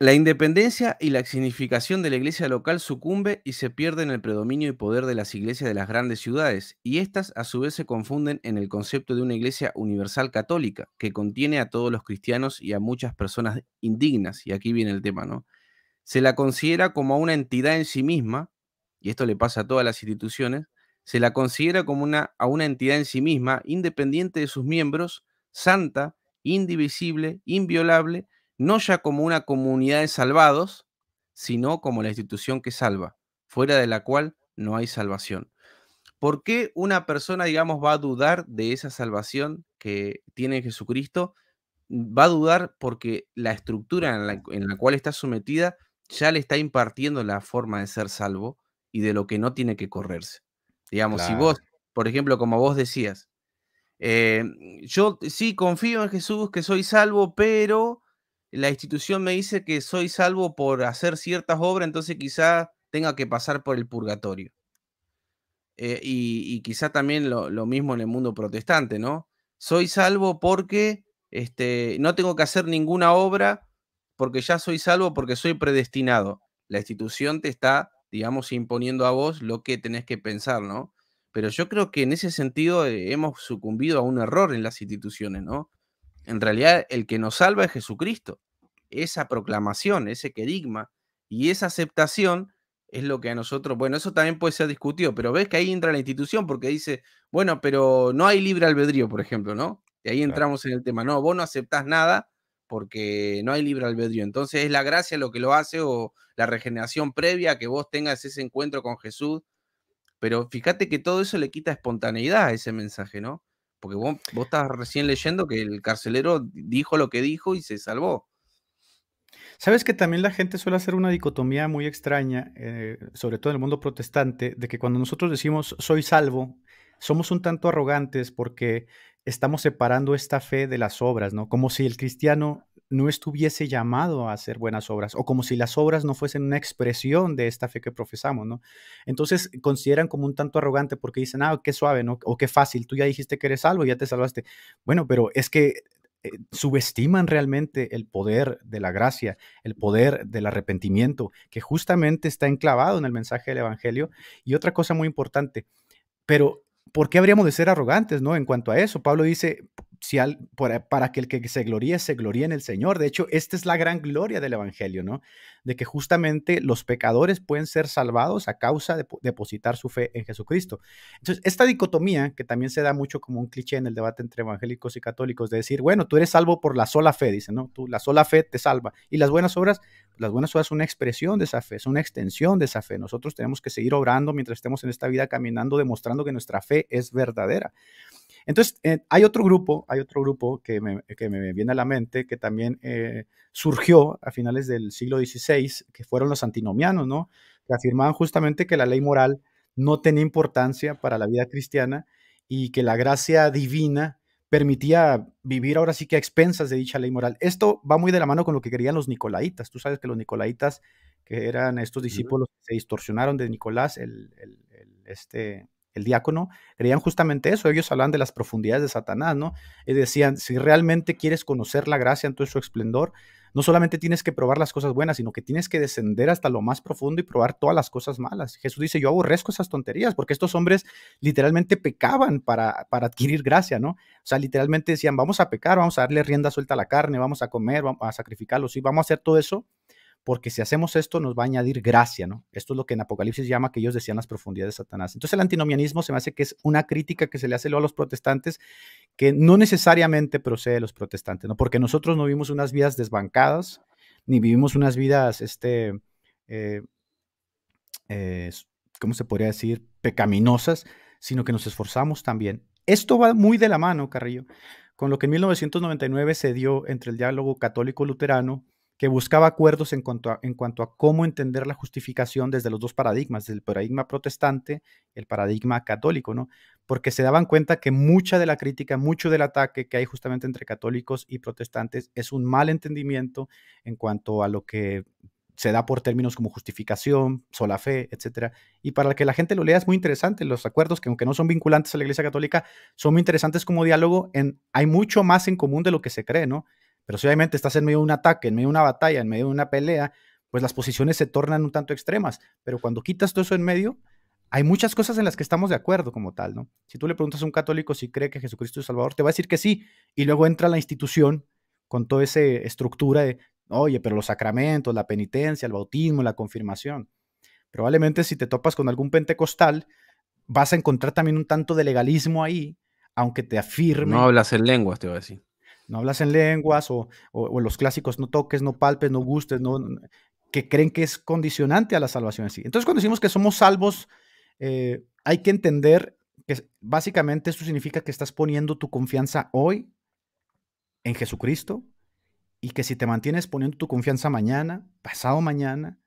La independencia y la significación de la iglesia local sucumbe y se pierde en el predominio y poder de las iglesias de las grandes ciudades, y estas a su vez se confunden en el concepto de una iglesia universal católica, que contiene a todos los cristianos y a muchas personas indignas, y aquí viene el tema, ¿no? Se la considera como una entidad en sí misma, y esto le pasa a todas las instituciones, se la considera como una, a una entidad en sí misma, independiente de sus miembros, santa, indivisible, inviolable, no ya como una comunidad de salvados, sino como la institución que salva, fuera de la cual no hay salvación. ¿Por qué una persona, digamos, va a dudar de esa salvación que tiene Jesucristo? Va a dudar porque la estructura en la cual está sometida ya le está impartiendo la forma de ser salvo y de lo que no tiene que correrse. Digamos, si vos, por ejemplo, como vos decías, eh, yo sí confío en Jesús, que soy salvo, pero la institución me dice que soy salvo por hacer ciertas obras, entonces quizá tenga que pasar por el purgatorio. Eh, y, quizá también lo, mismo en el mundo protestante, ¿no? Soy salvo porque este, no tengo que hacer ninguna obra, porque ya soy salvo, porque soy predestinado. La institución te está digamos, imponiendo a vos lo que tenés que pensar, ¿no? Pero yo creo que en ese sentido eh, hemos sucumbido a un error en las instituciones, ¿no? En realidad, el que nos salva es Jesucristo. Esa proclamación, ese querigma y esa aceptación es lo que a nosotros, bueno, eso también puede ser discutido, pero ves que ahí entra la institución porque dice, bueno, pero no hay libre albedrío, por ejemplo, ¿no? Y ahí entramos en el tema, no, vos no aceptás nada porque no hay libre albedrío. Entonces es la gracia lo que lo hace o la regeneración previa que vos tengas ese encuentro con Jesús. Pero fíjate que todo eso le quita espontaneidad a ese mensaje, ¿no? Porque vos, vos estás recién leyendo que el carcelero dijo lo que dijo y se salvó. Sabes que también la gente suele hacer una dicotomía muy extraña, eh, sobre todo en el mundo protestante, de que cuando nosotros decimos soy salvo, somos un tanto arrogantes porque estamos separando esta fe de las obras, ¿no? Como si el cristiano no estuviese llamado a hacer buenas obras o como si las obras no fuesen una expresión de esta fe que profesamos, ¿no? Entonces consideran como un tanto arrogante porque dicen, ah, qué suave, ¿no? O qué fácil, tú ya dijiste que eres salvo ya te salvaste. Bueno, pero es que eh, subestiman realmente el poder de la gracia, el poder del arrepentimiento, que justamente está enclavado en el mensaje del Evangelio. Y otra cosa muy importante, pero ¿por qué habríamos de ser arrogantes, no? En cuanto a eso, Pablo dice, para, que el que se gloríe, se gloríe en el Señor. De hecho, esta es la gran gloria del Evangelio, ¿no? De que justamente los pecadores pueden ser salvados a causa de depositar su fe en Jesucristo. Entonces, esta dicotomía, que también se da mucho como un cliché en el debate entre evangélicos y católicos, de decir, bueno, tú eres salvo por la sola fe, dice, ¿no? Tú, la sola fe te salva. Y las buenas obras, las buenas obras son una expresión de esa fe, son una extensión de esa fe. Nosotros tenemos que seguir obrando mientras estemos en esta vida caminando, demostrando que nuestra fe es verdadera. Entonces, eh, hay otro grupo, hay otro grupo que me, viene a la mente que también eh, surgió a finales del siglo XVI, que fueron los antinomianos, ¿no? Que afirmaban justamente que la ley moral no tenía importancia para la vida cristiana y que la gracia divina permitía vivir ahora sí que a expensas de dicha ley moral. Esto va muy de la mano con lo que querían los nicolaitas. Tú sabes que los nicolaitas, que eran estos discípulos se distorsionaron de Nicolás, el, el este, el diácono, creían justamente eso. Ellos hablaban de las profundidades de Satanás, ¿no? Y decían, si realmente quieres conocer la gracia en todo su esplendor, no solamente tienes que probar las cosas buenas, sino que tienes que descender hasta lo más profundo y probar todas las cosas malas. Jesús dice, yo aborrezco esas tonterías, porque estos hombres literalmente pecaban para, para adquirir gracia, ¿no? O sea, literalmente decían, vamos a pecar, vamos a darle rienda suelta a la carne, vamos a comer, vamos a sacrificarlos, sí, vamos a hacer todo eso porque si hacemos esto nos va a añadir gracia, ¿no? Esto es lo que en Apocalipsis llama que ellos decían las profundidades de Satanás. Entonces el antinomianismo se me hace que es una crítica que se le hace luego a los protestantes que no necesariamente procede de los protestantes, ¿no? Porque nosotros no vivimos unas vidas desbancadas, ni vivimos unas vidas, este, eh, eh, ¿cómo se podría decir?, pecaminosas, sino que nos esforzamos también. Esto va muy de la mano, Carrillo, con lo que en 1999 se dio entre el diálogo católico-luterano que buscaba acuerdos en cuanto, a, cómo entender la justificación desde los dos paradigmas, desde el paradigma protestante el paradigma católico, ¿no? Porque se daban cuenta que mucha de la crítica, mucho del ataque que hay justamente entre católicos y protestantes es un mal entendimiento en cuanto a lo que se da por términos como justificación, sola fe, etc. Y para que la gente lo lea es muy interesante. Los acuerdos, que aunque no son vinculantes a la Iglesia Católica, son muy interesantes como diálogo. hay mucho más en común de lo que se cree, ¿no? Pero si obviamente estás en medio de un ataque, en medio de una batalla, en medio de una pelea, pues las posiciones se tornan un tanto extremas. Pero cuando quitas todo eso en medio, hay muchas cosas en las que estamos de acuerdo como tal, ¿no? Si tú le preguntas a un católico si cree que Jesucristo es Salvador, te va a decir que sí. Y luego entra la institución con toda esa estructura de, oye, pero los sacramentos, la penitencia, el bautismo, la confirmación. Probablemente si te topas con algún pentecostal, vas a encontrar también un tanto de legalismo ahí, aunque te afirme. No hablas en lenguas, te voy a decir no hablas en lenguas o, o, los clásicos no toques, no palpes, no gustes, no, que creen que es condicionante a la salvación así. Entonces cuando decimos que somos salvos, eh, hay que entender que básicamente esto significa que estás poniendo tu confianza hoy en Jesucristo y que si te mantienes poniendo tu confianza mañana, pasado mañana,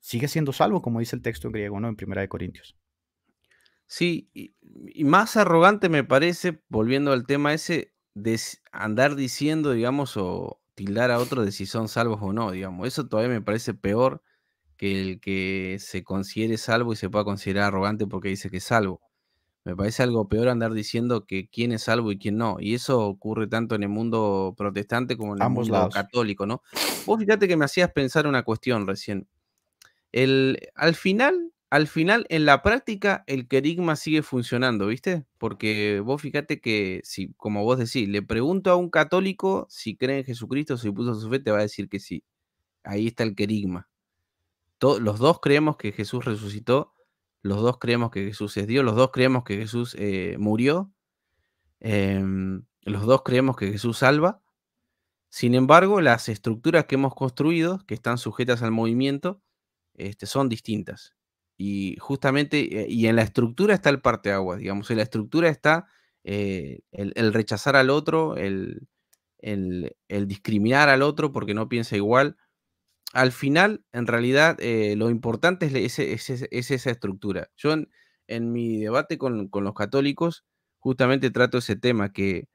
sigues siendo salvo, como dice el texto en griego, ¿no? En Primera de Corintios. Sí, y más arrogante me parece, volviendo al tema ese, andar diciendo, digamos, o tildar a otro de si son salvos o no, digamos. Eso todavía me parece peor que el que se considere salvo y se pueda considerar arrogante porque dice que es salvo. Me parece algo peor andar diciendo que quién es salvo y quién no. Y eso ocurre tanto en el mundo protestante como en el mundo católico, ¿no? Vos fíjate que me hacías pensar una cuestión recién. El, al final, al final, en la práctica, el querigma sigue funcionando, ¿viste? Porque vos fíjate que, si, como vos decís, le pregunto a un católico si cree en Jesucristo, si puso su fe, te va a decir que sí. Ahí está el querigma. los dos creemos que Jesús resucitó, los dos creemos que Jesús es Dios, los dos creemos que Jesús eh, murió, em, los dos creemos que Jesús salva. Sin embargo, las estructuras que hemos construido, que están sujetas al movimiento, este, son distintas. Y justamente, eh, y en la estructura está el parte parteaguas, digamos, en la estructura está eh, el, rechazar al otro, el, discriminar al otro porque no piensa igual. Al final, en realidad, eh, lo importante es, esa estructura. Yo en, mi debate con, con, los católicos, justamente trato ese tema, que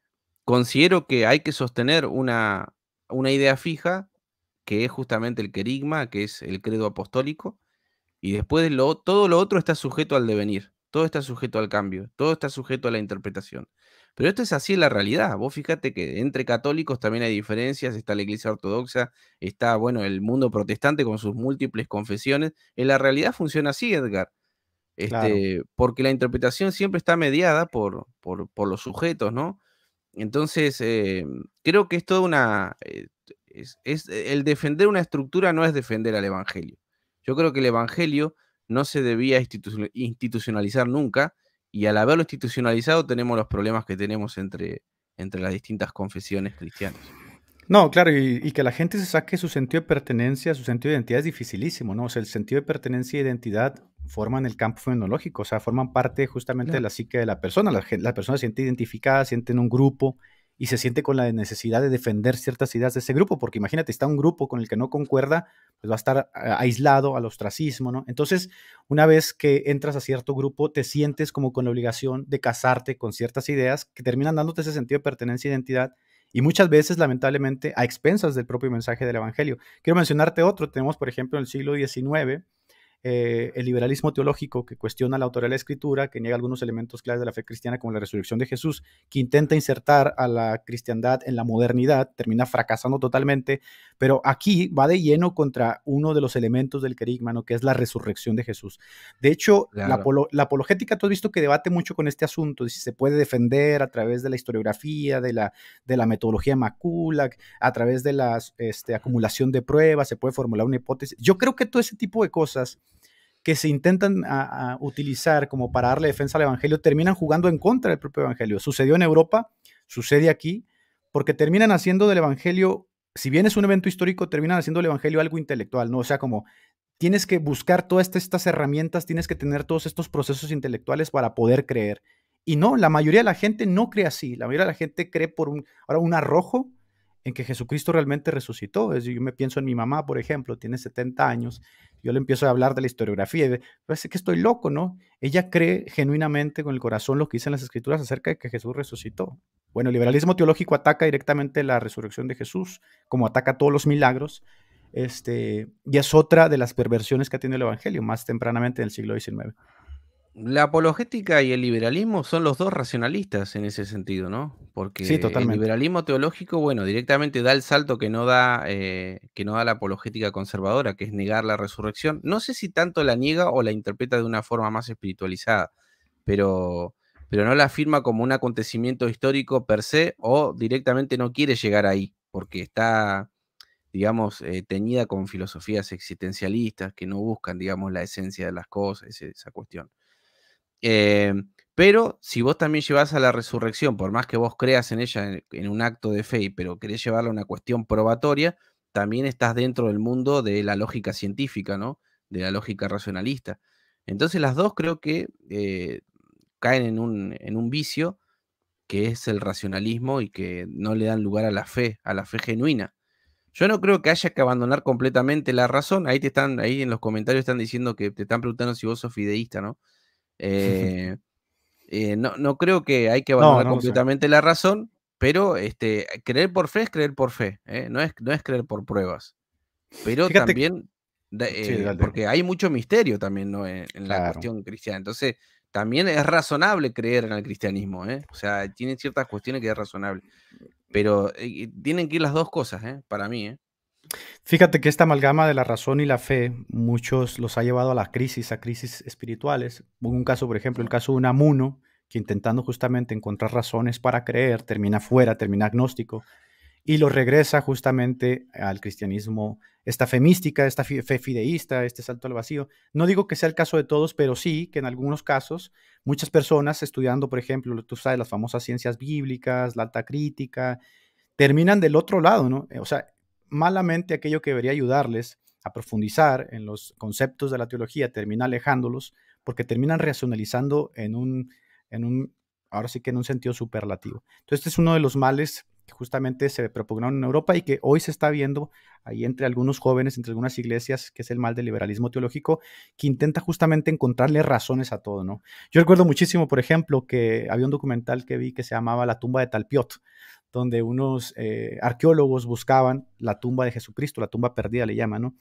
considero que hay que sostener una, una idea fija, que es justamente el querigma, que es el credo apostólico, y después todo lo otro está sujeto al devenir, todo está sujeto al cambio, todo está sujeto a la interpretación. Pero esto es así en la realidad. Vos fíjate que entre católicos también hay diferencias, está la iglesia ortodoxa, está, bueno, el mundo protestante con sus múltiples confesiones. En la realidad funciona así, Edgar. Este, porque la interpretación siempre está mediada por, por, los sujetos, ¿no? Entonces, eh, creo que es toda una... Eh, es, el defender una estructura no es defender al Evangelio. Yo creo que el Evangelio no se debía institucionalizar nunca y al haberlo institucionalizado tenemos los problemas que tenemos entre, entre las distintas confesiones cristianas. No, claro, y, que la gente se saque su sentido de pertenencia, su sentido de identidad es dificilísimo, ¿no? O sea, el sentido de pertenencia e identidad forman el campo fenomenológico, o sea, forman parte justamente de la psique de la persona. La, persona se siente identificada, siente en un grupo, y se siente con la necesidad de defender ciertas ideas de ese grupo, porque imagínate, está un grupo con el que no concuerda, pues va a estar ah, aislado al ostracismo, ¿no? Entonces, una vez que entras a cierto grupo, te sientes como con la obligación de casarte con ciertas ideas que terminan dándote ese sentido de pertenencia e identidad, y muchas veces, lamentablemente, a expensas del propio mensaje del Evangelio. Quiero mencionarte otro, tenemos, por ejemplo, en el siglo XIX, eh, el liberalismo teológico que cuestiona la autoridad de la escritura, que niega algunos elementos claves de la fe cristiana como la resurrección de Jesús, que intenta insertar a la cristiandad en la modernidad, termina fracasando totalmente, pero aquí va de lleno contra uno de los elementos del querigmano, que es la resurrección de Jesús. De hecho, la, apologética, tú has visto que debate mucho con este asunto, si se puede defender a través de la historiografía, de la, de la metodología macula a través de la este, acumulación de pruebas, se puede formular una hipótesis. Yo creo que todo ese tipo de cosas que se intentan utilizar como para darle defensa al Evangelio terminan jugando en contra del propio Evangelio. Sucedió en Europa, sucede aquí, porque terminan haciendo del Evangelio, si bien es un evento histórico, terminan haciendo del Evangelio algo intelectual, ¿no? O sea, como tienes que buscar todas estas herramientas, tienes que tener todos estos procesos intelectuales para poder creer. Y no, la mayoría de la gente no cree así, la mayoría de la gente cree por ahora un arrojo en que Jesucristo realmente resucitó. yo me pienso en mi mamá, por ejemplo, tiene 70 años, yo le empiezo a hablar de la historiografía y de, parece pues, que estoy loco, ¿no? Ella cree genuinamente con el corazón lo que dicen las escrituras acerca de que Jesús resucitó. Bueno, el liberalismo teológico ataca directamente la resurrección de Jesús, como ataca todos los milagros, este, y es otra de las perversiones que ha el Evangelio más tempranamente en el siglo XIX la apologética y el liberalismo son los dos racionalistas en ese sentido, ¿no? Porque el liberalismo teológico, bueno, directamente da el salto que no da, eh, que no da la apologética conservadora, que es negar la resurrección. No sé si tanto la niega o la interpreta de una forma más espiritualizada, pero, pero no la afirma como un acontecimiento histórico per se o directamente no quiere llegar ahí, porque está, digamos, eh, teñida con filosofías existencialistas que no buscan, digamos, la esencia de las cosas, esa cuestión. Em, pero si vos también llevas a la resurrección, por más que vos creas en ella en, un acto de fe, pero querés llevarla a una cuestión probatoria, también estás dentro del mundo de la lógica científica, ¿no? De la lógica racionalista. Entonces las dos creo que eh, caen en un, en un vicio que es el racionalismo y que no le dan lugar a la fe, a la fe genuina. Yo no creo que haya que abandonar completamente la razón. Ahí te están, ahí en los comentarios están diciendo que te están preguntando si vos sos fideísta, ¿no? Eh, eh, no, no, creo que hay que abandonar completamente la razón, pero este, creer por fe es creer por fe, ¿eh? no, es, no es creer por pruebas. Pero también, porque hay mucho misterio también ¿no? en, la cuestión cristiana. Entonces, también es razonable creer en el cristianismo, O sea, tiene ciertas cuestiones que es razonable. Pero tienen que ir las dos cosas, ¿eh? Para mí, Fíjate que esta amalgama de la razón y la fe, muchos los ha llevado a la crisis, a crisis espirituales. un caso, por ejemplo, el caso de un amuno que intentando justamente encontrar razones para creer, termina fuera, termina agnóstico, y lo regresa justamente al cristianismo, esta fe mística, esta fe fideísta, este salto al vacío. No digo que sea el caso de todos, pero sí que en algunos casos muchas personas estudiando, por ejemplo, tú sabes, las famosas ciencias bíblicas, la alta crítica, terminan del otro lado, ¿no? O sea, malamente aquello que debería ayudarles a profundizar en los conceptos de la teología termina alejándolos porque terminan racionalizando en un, en un ahora sí que en un sentido superlativo. Entonces, este es uno de los males que justamente se propugnaron en Europa y que hoy se está viendo ahí entre algunos jóvenes, entre algunas iglesias, que es el mal del liberalismo teológico, que intenta justamente encontrarle razones a todo, ¿no? Yo recuerdo muchísimo, por ejemplo, que había un documental que vi que se llamaba La tumba de Talpiot, donde unos eh, arqueólogos buscaban la tumba de Jesucristo, la tumba perdida le llaman, ¿no?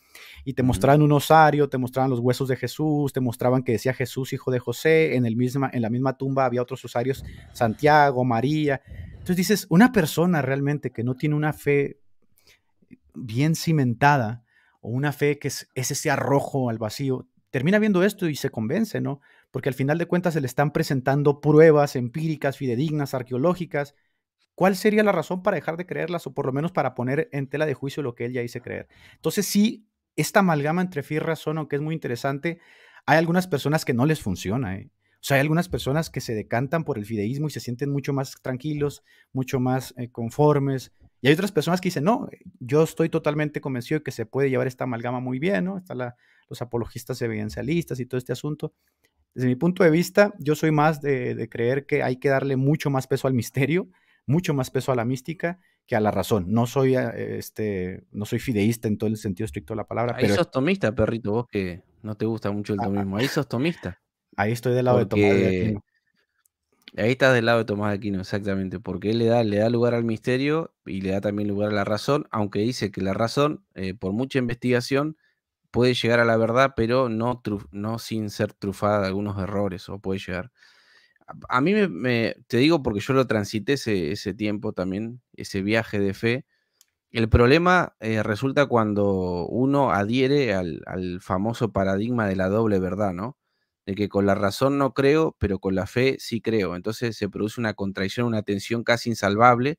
Y te mostraban un osario, te mostraban los huesos de Jesús, te mostraban que decía Jesús, hijo de José, en, el misma, en la misma tumba había otros osarios, Santiago, María. Entonces dices, una persona realmente que no tiene una fe bien cimentada o una fe que es ese arrojo al vacío, termina viendo esto y se convence, ¿no? Porque al final de cuentas se le están presentando pruebas empíricas, fidedignas, arqueológicas, ¿Cuál sería la razón para dejar de creerlas o por lo menos para poner en tela de juicio lo que él ya hice creer? Entonces sí, esta amalgama entre fe y razón, aunque es muy interesante, hay algunas personas que no les funciona. ¿eh? O sea, hay algunas personas que se decantan por el fideísmo y se sienten mucho más tranquilos, mucho más eh, conformes. Y hay otras personas que dicen, no, yo estoy totalmente convencido de que se puede llevar esta amalgama muy bien, ¿no? Están los apologistas evidencialistas y todo este asunto. Desde mi punto de vista, yo soy más de creer que hay que darle mucho más peso al misterio, mucho más peso a la mística que a la razón. No soy, ah, eh, este, no soy fideísta en todo el sentido estricto de la palabra. Ahí sos tomista, perrito, vos que no te gusta mucho el ah, ah, tomismo. Ahí sos tomista. Ahí estoy del lado de Tomás de Aquino. Ahí estás del lado de Tomás de Aquino, exactamente. Porque él le da, le da lugar al misterio y le da también lugar a la razón, aunque dice que la razón, eh, por mucha investigación, puede llegar a la verdad, pero no, no sin ser trufada de algunos errores, o puede llegar a, mí me, te digo porque yo lo transité ese, tiempo también, ese viaje de fe. El problema eh, resulta cuando uno adhiere al, famoso paradigma de la doble verdad, ¿no? De que con la razón no creo, pero con la fe sí creo. Entonces se produce una contracción, una tensión casi insalvable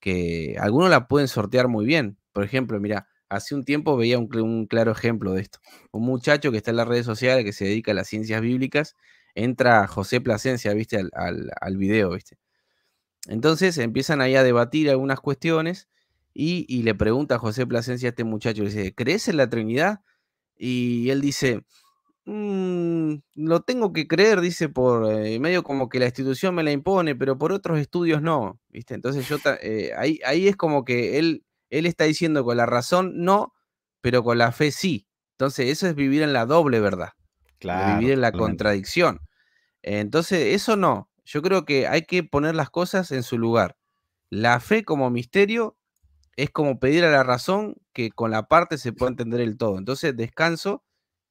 que algunos la pueden sortear muy bien. Por ejemplo, mira, hace un tiempo veía un claro ejemplo de esto. Un muchacho que está en las redes sociales que se dedica a las ciencias bíblicas entra José Plasencia, viste, al, al, video, viste. Entonces empiezan ahí a debatir algunas cuestiones y, le pregunta a José Plasencia a este muchacho, le dice, ¿crees en la Trinidad? Y él dice, no mm, lo tengo que creer, dice, por eh, medio como que la institución me la impone, pero por otros estudios no, viste. Entonces yo, eh, ahí, ahí es como que él, él está diciendo con la razón no, pero con la fe sí. Entonces eso es vivir en la doble verdad. Claro, vivir en la contradicción. Entonces, eso no. Yo creo que hay que poner las cosas en su lugar. La fe como misterio es como pedir a la razón que con la parte se pueda entender el todo. Entonces, descanso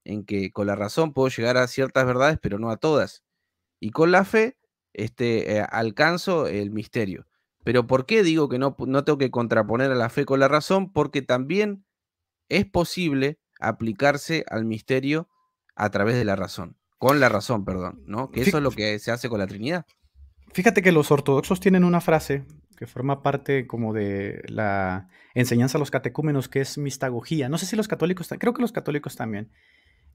en que con la razón puedo llegar a ciertas verdades, pero no a todas. Y con la fe este, eh, alcanzo el misterio. Pero ¿por qué digo que no tengo que contraponer a la fe con la razón? Porque también es posible aplicarse al misterio a través de la razón. Con la razón, perdón, ¿no? Que eso es lo que se hace con la Trinidad. Fíjate que los ortodoxos tienen una frase que forma parte como de la enseñanza a los catecúmenos, que es mistagogía. No sé si los católicos, creo que los católicos también.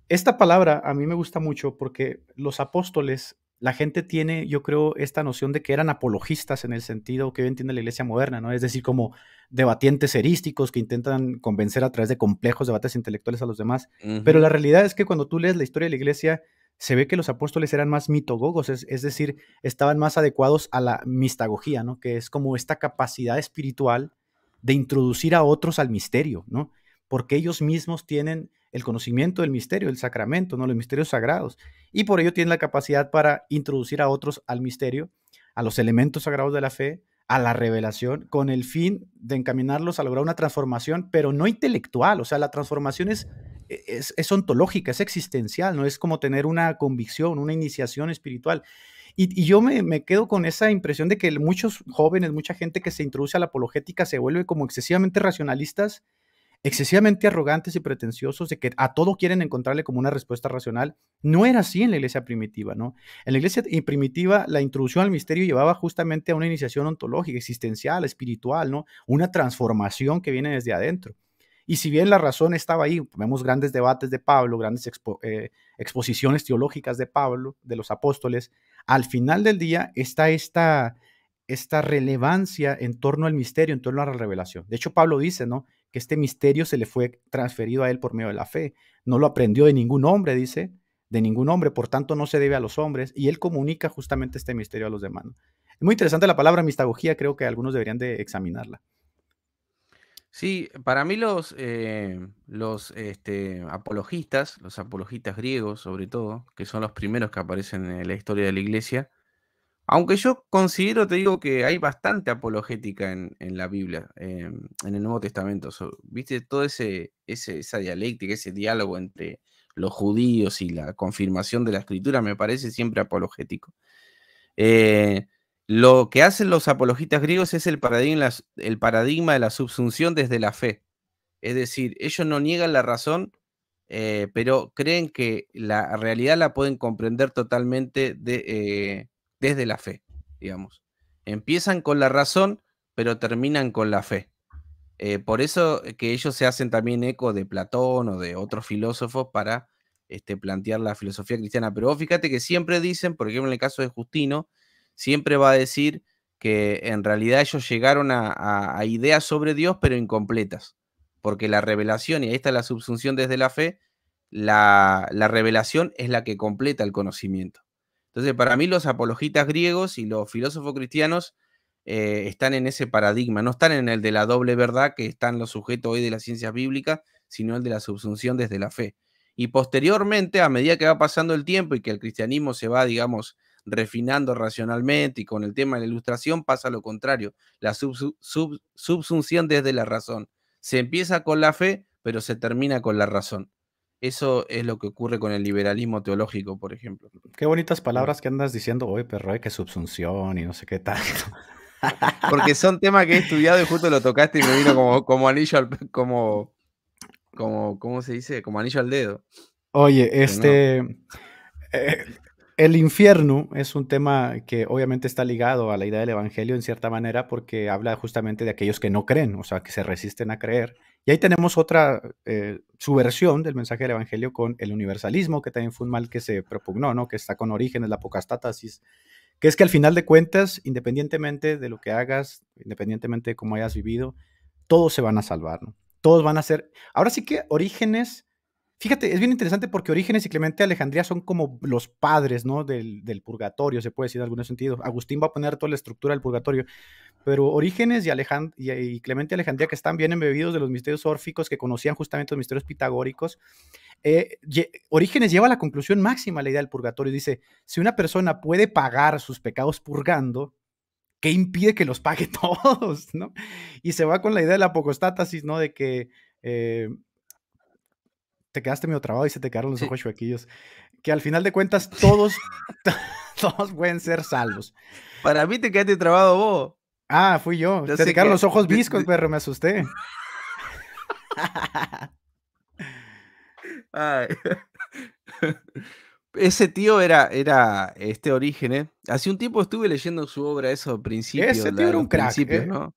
Esta palabra a mí me gusta mucho porque los apóstoles, la gente tiene, yo creo, esta noción de que eran apologistas en el sentido que hoy entiende la iglesia moderna, ¿no? Es decir, como debatientes herísticos que intentan convencer a través de complejos debates intelectuales a los demás. Pero la realidad es que cuando tú lees la historia de la iglesia, se ve que los apóstoles eran más mitogogos, es, decir, estaban más adecuados a la mistagogía, ¿no? Que es como esta capacidad espiritual de introducir a otros al misterio, ¿no? Porque ellos mismos tienen el conocimiento del misterio, el sacramento, ¿no? Los misterios sagrados. Y por ello tienen la capacidad para introducir a otros al misterio, a los elementos sagrados de la fe, a la revelación, con el fin de encaminarlos a lograr una transformación, pero no intelectual, o sea, la transformación es es, ontológica, es existencial, ¿no? Es como tener una convicción, una iniciación espiritual. Y, yo me, quedo con esa impresión de que muchos jóvenes, mucha gente que se introduce a la apologética se vuelve como excesivamente racionalistas, excesivamente arrogantes y pretenciosos de que a todo quieren encontrarle como una respuesta racional. No era así en la iglesia primitiva, ¿no? En la iglesia primitiva la introducción al misterio llevaba justamente a una iniciación ontológica, existencial, espiritual, ¿no? Una transformación que viene desde adentro. Y si bien la razón estaba ahí, vemos grandes debates de Pablo, grandes eh, exposiciones teológicas de Pablo, de los apóstoles, al final del día está esta, esta relevancia en torno al misterio, en torno a la revelación. De hecho, Pablo dice, ¿no? Que este misterio se le fue transferido a él por medio de la fe. No lo aprendió de ningún hombre, dice, de ningún hombre, por tanto no se debe a los hombres, y él comunica justamente este misterio a los demás. Es muy interesante la palabra mistagogía, creo que algunos deberían de examinarla. Sí, para mí los, eh, los este, apologistas, los apologistas griegos sobre todo, que son los primeros que aparecen en la historia de la iglesia, aunque yo considero, te digo, que hay bastante apologética en, la Biblia, em, en el Nuevo Testamento. Viste toda ese, esa dialéctica, ese diálogo entre los judíos y la confirmación de la escritura me parece siempre apologético. Eh, lo que hacen los apologistas griegos es el paradigma, de la subsunción desde la fe. Es decir, ellos no niegan la razón, eh, pero creen que la realidad la pueden comprender totalmente eh, desde la fe, digamos. Empiezan con la razón, pero terminan con la fe. Eh, por eso que ellos se hacen también eco de Platón o de otros filósofos para este, plantear la filosofía cristiana. Pero fíjate que siempre dicen, por ejemplo en el caso de Justino, siempre va a decir que en realidad ellos llegaron a, ideas sobre Dios, pero incompletas, porque la revelación, y ahí está la subsunción desde la fe, la, revelación es la que completa el conocimiento. Entonces, para mí los apologistas griegos y los filósofos cristianos eh, están en ese paradigma, no están en el de la doble verdad que están los sujetos hoy de las ciencias bíblicas, sino el de la subsunción desde la fe. Y posteriormente, a medida que va pasando el tiempo y que el cristianismo se va, digamos, refinando racionalmente y con el tema de la ilustración pasa lo contrario, la subsunción desde la razón. Se empieza con la fe, pero se termina con la razón. Eso es lo que ocurre con el liberalismo teológico, por ejemplo. Qué bonitas palabras que andas diciendo hoy, perro, que subsunción y no sé qué tal. Porque son temas que he estudiado y justo lo tocaste y me vino como, como anillo al como, como ¿cómo se dice? Como anillo al dedo. Oye, este eh, el infierno es un tema que obviamente está ligado a la idea del Evangelio en cierta manera porque habla justamente de aquellos que no creen, o sea, que se resisten a creer. Y ahí tenemos otra eh, subversión del mensaje del Evangelio con el universalismo, que también fue un mal que se propugnó, ¿no? que está con orígenes, la pocastatasis, que es que al final de cuentas, independientemente de lo que hagas, independientemente de cómo hayas vivido, todos se van a salvar, ¿no? todos van a ser... Ahora sí que orígenes Fíjate, es bien interesante porque Orígenes y Clemente Alejandría son como los padres, ¿no? Del, purgatorio, se puede decir en algún sentido. Agustín va a poner toda la estructura del purgatorio, pero Orígenes y, y, Clemente Alejandría, que están bien embebidos de los misterios órficos, que conocían justamente los misterios pitagóricos, eh, Orígenes lleva a la conclusión máxima la idea del purgatorio. Dice, si una persona puede pagar sus pecados purgando, ¿qué impide que los pague todos, ¿no? Y se va con la idea de la apocostatasis, ¿no? De que... Eh, te quedaste medio trabado y se te quedaron los ojos chuaquillos, Que al final de cuentas todos, todos pueden ser salvos. Para mí te quedaste trabado vos. Ah, fui yo. Se te, los ojos viscos, perro, me asusté. Ese tío era, era este origen, ¿eh? Hace un tiempo estuve leyendo su obra eso al principio. Ese tío era un crack. ¿eh? ¿no?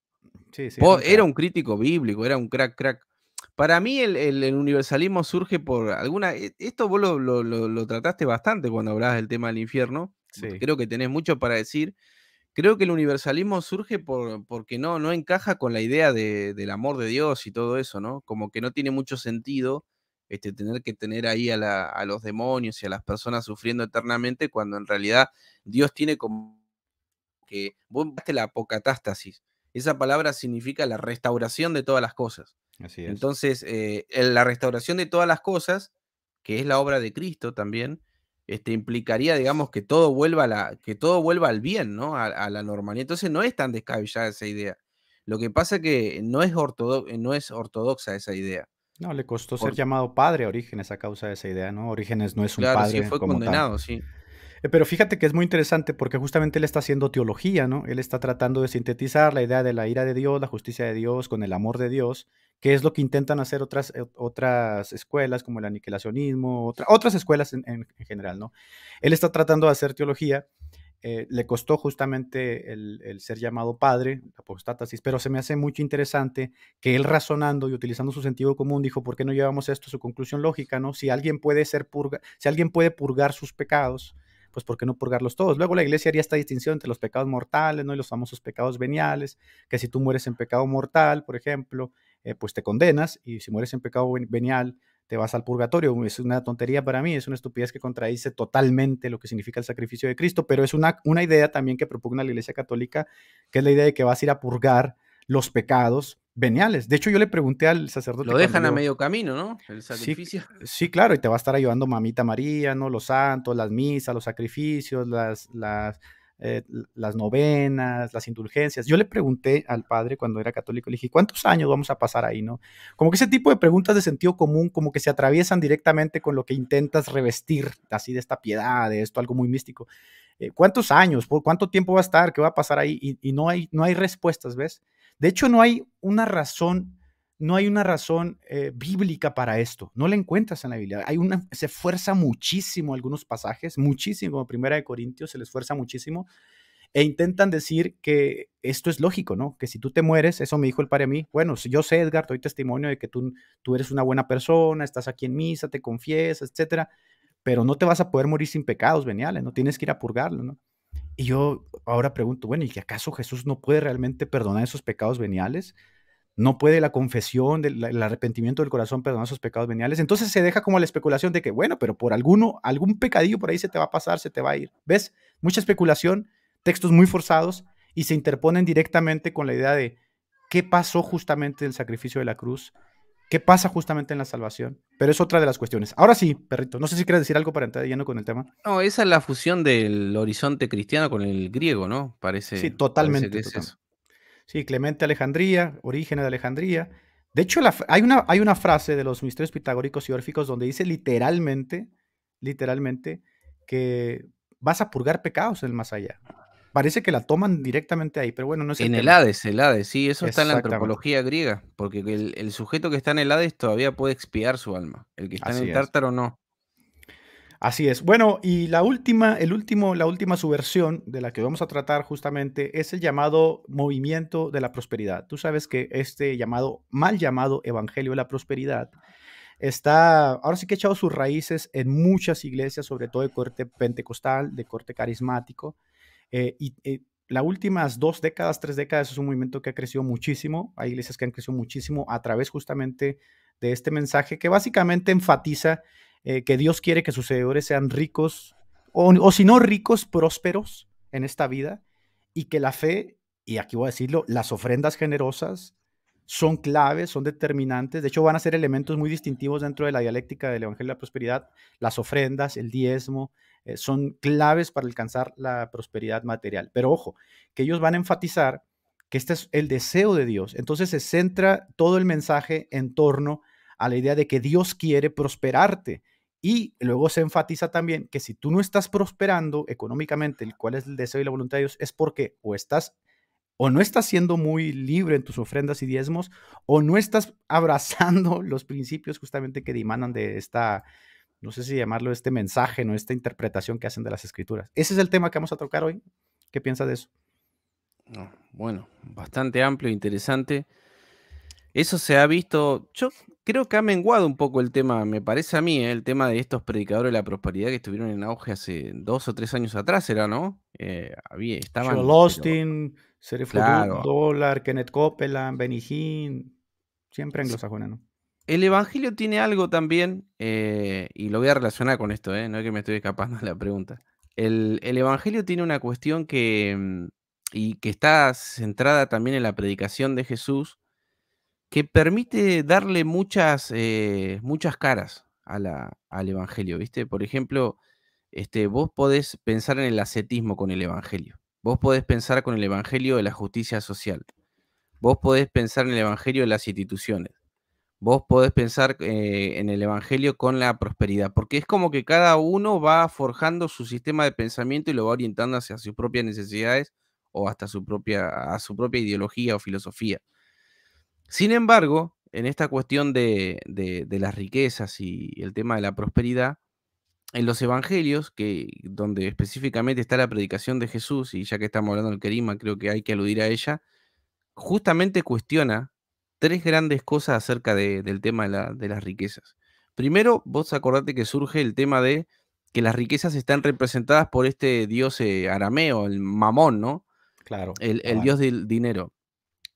Sí, sí, era un crítico bíblico, era un crack, crack. Para mí el, universalismo surge por alguna... E, esto vos lo, trataste bastante cuando hablabas del tema del infierno. Mm, creo que tenés mucho para decir. Creo que el universalismo surge por, porque no, no encaja con la idea del amor de Dios y todo eso, ¿no? Como que no tiene mucho sentido este, tener que tener ahí a, los demonios y a las personas sufriendo eternamente cuando en realidad Dios tiene como que vos la apocatástasis. Esa palabra significa la restauración de todas las cosas. Entonces, eh, la restauración de todas las cosas, que es la obra de Cristo también, este, implicaría, digamos, que todo vuelva la, que todo vuelva al bien, ¿no? A, la normalidad. Entonces no es tan descabellada esa idea. Lo que pasa es que no es, eh, no es ortodoxa esa idea. No, le costó ser llamado padre a Orígenes a causa de esa idea, ¿no? Orígenes no es un claro, padre. Sí, fue condenado, sí. Eh, pero fíjate que es muy interesante porque justamente él está haciendo teología, ¿no? Él está tratando de sintetizar la idea de la ira de Dios, la justicia de Dios, con el amor de Dios que es lo que intentan hacer otras, eh, otras escuelas como el aniquilacionismo, otras escuelas en, general, ¿no? Él está tratando de hacer teología, eh, le costó justamente el, ser llamado padre, apostatasis, pero se me hace mucho interesante que él razonando y utilizando su sentido común dijo, ¿por qué no llevamos esto a su conclusión lógica, no? Si alguien puede ser si alguien puede purgar sus pecados, pues ¿por qué no purgarlos todos? Luego la iglesia haría esta distinción entre los pecados mortales, ¿no? Y los famosos pecados veniales, que si tú mueres en pecado mortal, por ejemplo, eh, pues te condenas y si mueres en pecado venial, te vas al purgatorio. Es una tontería para mí, es una estupidez que contradice totalmente lo que significa el sacrificio de Cristo, pero es una, una idea también que propugna la Iglesia Católica, que es la idea de que vas a ir a purgar los pecados veniales. De hecho, yo le pregunté al sacerdote. Lo dejan a medio camino, ¿no? El sacrificio. Sí, claro, y te va a estar ayudando Mamita María, ¿no? Los santos, las misas, los sacrificios, las, las eh, las novenas, las indulgencias. Yo le pregunté al padre cuando era católico, le dije, ¿cuántos años vamos a pasar ahí? ¿no? Como que ese tipo de preguntas de sentido común, como que se atraviesan directamente con lo que intentas revestir, así de esta piedad, de esto, algo muy místico. Eh, ¿Cuántos años? ¿Por cuánto tiempo va a estar? ¿Qué va a pasar ahí? Y, y no, hay, no hay respuestas, ¿ves? De hecho, no hay una razón no hay una razón eh, bíblica para esto. No la encuentras en la Biblia. Hay una, se fuerza muchísimo algunos pasajes, muchísimo, como Primera de Corintios, se les fuerza muchísimo. E intentan decir que esto es lógico, ¿no? Que si tú te mueres, eso me dijo el padre a mí, bueno, yo sé, Edgar, doy testimonio de que tú, tú eres una buena persona, estás aquí en misa, te confiesas, etcétera, pero no te vas a poder morir sin pecados veniales, no tienes que ir a purgarlo, ¿no? Y yo ahora pregunto, bueno, ¿y que acaso Jesús no puede realmente perdonar esos pecados veniales? no puede la confesión, el arrepentimiento del corazón perdonar sus pecados veniales. Entonces se deja como la especulación de que, bueno, pero por alguno, algún pecadillo por ahí se te va a pasar, se te va a ir. ¿Ves? Mucha especulación, textos muy forzados y se interponen directamente con la idea de qué pasó justamente en el sacrificio de la cruz, qué pasa justamente en la salvación. Pero es otra de las cuestiones. Ahora sí, perrito, no sé si quieres decir algo para entrar lleno con el tema. No, esa es la fusión del horizonte cristiano con el griego, ¿no? Parece. Sí, totalmente. totalmente. Sí, Clemente Alejandría, Orígenes de Alejandría. De hecho, hay, una, hay una frase de los misterios pitagóricos y órficos donde dice literalmente, literalmente, que vas a purgar pecados en el más allá. Parece que la toman directamente ahí, pero bueno, no es En el, Hades, el Hades, sí, eso está en la antropología griega, porque el, sujeto que está en el Hades todavía puede expiar su alma, el que está en el tártaro no. Así es. Bueno, y la última, el último, la última subversión de la que vamos a tratar justamente es el llamado movimiento de la prosperidad. Tú sabes que este llamado, mal llamado Evangelio de la Prosperidad, está, ahora sí que ha echado sus raíces en muchas iglesias, sobre todo de corte pentecostal, de corte carismático. Eh, y eh, las últimas dos décadas, tres décadas, es un movimiento que ha crecido muchísimo. Hay iglesias que han crecido muchísimo a través justamente de este mensaje que básicamente enfatiza eh, que Dios quiere que sus seguidores sean ricos, o, o si no ricos, prósperos en esta vida, y que la fe, y aquí voy a decirlo, las ofrendas generosas son claves, son determinantes, de hecho van a ser elementos muy distintivos dentro de la dialéctica del Evangelio de la Prosperidad, las ofrendas, el diezmo, eh, son claves para alcanzar la prosperidad material. Pero ojo, que ellos van a enfatizar que este es el deseo de Dios, entonces se centra todo el mensaje en torno a la idea de que Dios quiere prosperarte, y luego se enfatiza también que si tú no estás prosperando económicamente, el cual es el deseo y la voluntad de Dios, es porque o estás o no estás siendo muy libre en tus ofrendas y diezmos, o no estás abrazando los principios justamente que dimanan de esta, no sé si llamarlo este mensaje, no esta interpretación que hacen de las escrituras. Ese es el tema que vamos a tocar hoy. ¿Qué piensas de eso? Bueno, bastante amplio, e interesante eso se ha visto, yo creo que ha menguado un poco el tema, me parece a mí, ¿eh? el tema de estos predicadores de la prosperidad que estuvieron en auge hace dos o tres años atrás, ¿era, no? Eh, había, estaban... Dólar, Kenneth Copeland, Benny Hinn, siempre anglosajona, ¿no? El Evangelio tiene algo también, eh, y lo voy a relacionar con esto, ¿eh? no es que me estoy escapando de la pregunta. El, el Evangelio tiene una cuestión que, mm, y que está centrada también en la predicación de Jesús, que permite darle muchas, eh, muchas caras al Evangelio, ¿viste? Por ejemplo, este, vos podés pensar en el ascetismo con el Evangelio, vos podés pensar con el Evangelio de la justicia social, vos podés pensar en el Evangelio de las instituciones, vos podés pensar eh, en el Evangelio con la prosperidad, porque es como que cada uno va forjando su sistema de pensamiento y lo va orientando hacia sus propias necesidades o hasta su propia, a su propia ideología o filosofía. Sin embargo, en esta cuestión de, las riquezas y el tema de la prosperidad, en los evangelios, que, donde específicamente está la predicación de Jesús, y ya que estamos hablando del querima, creo que hay que aludir a ella, justamente cuestiona tres grandes cosas acerca del tema de, las riquezas. Primero, vos acordate que surge el tema de que las riquezas están representadas por este dios eh, arameo, el mamón, ¿no? Claro. El, dios del dinero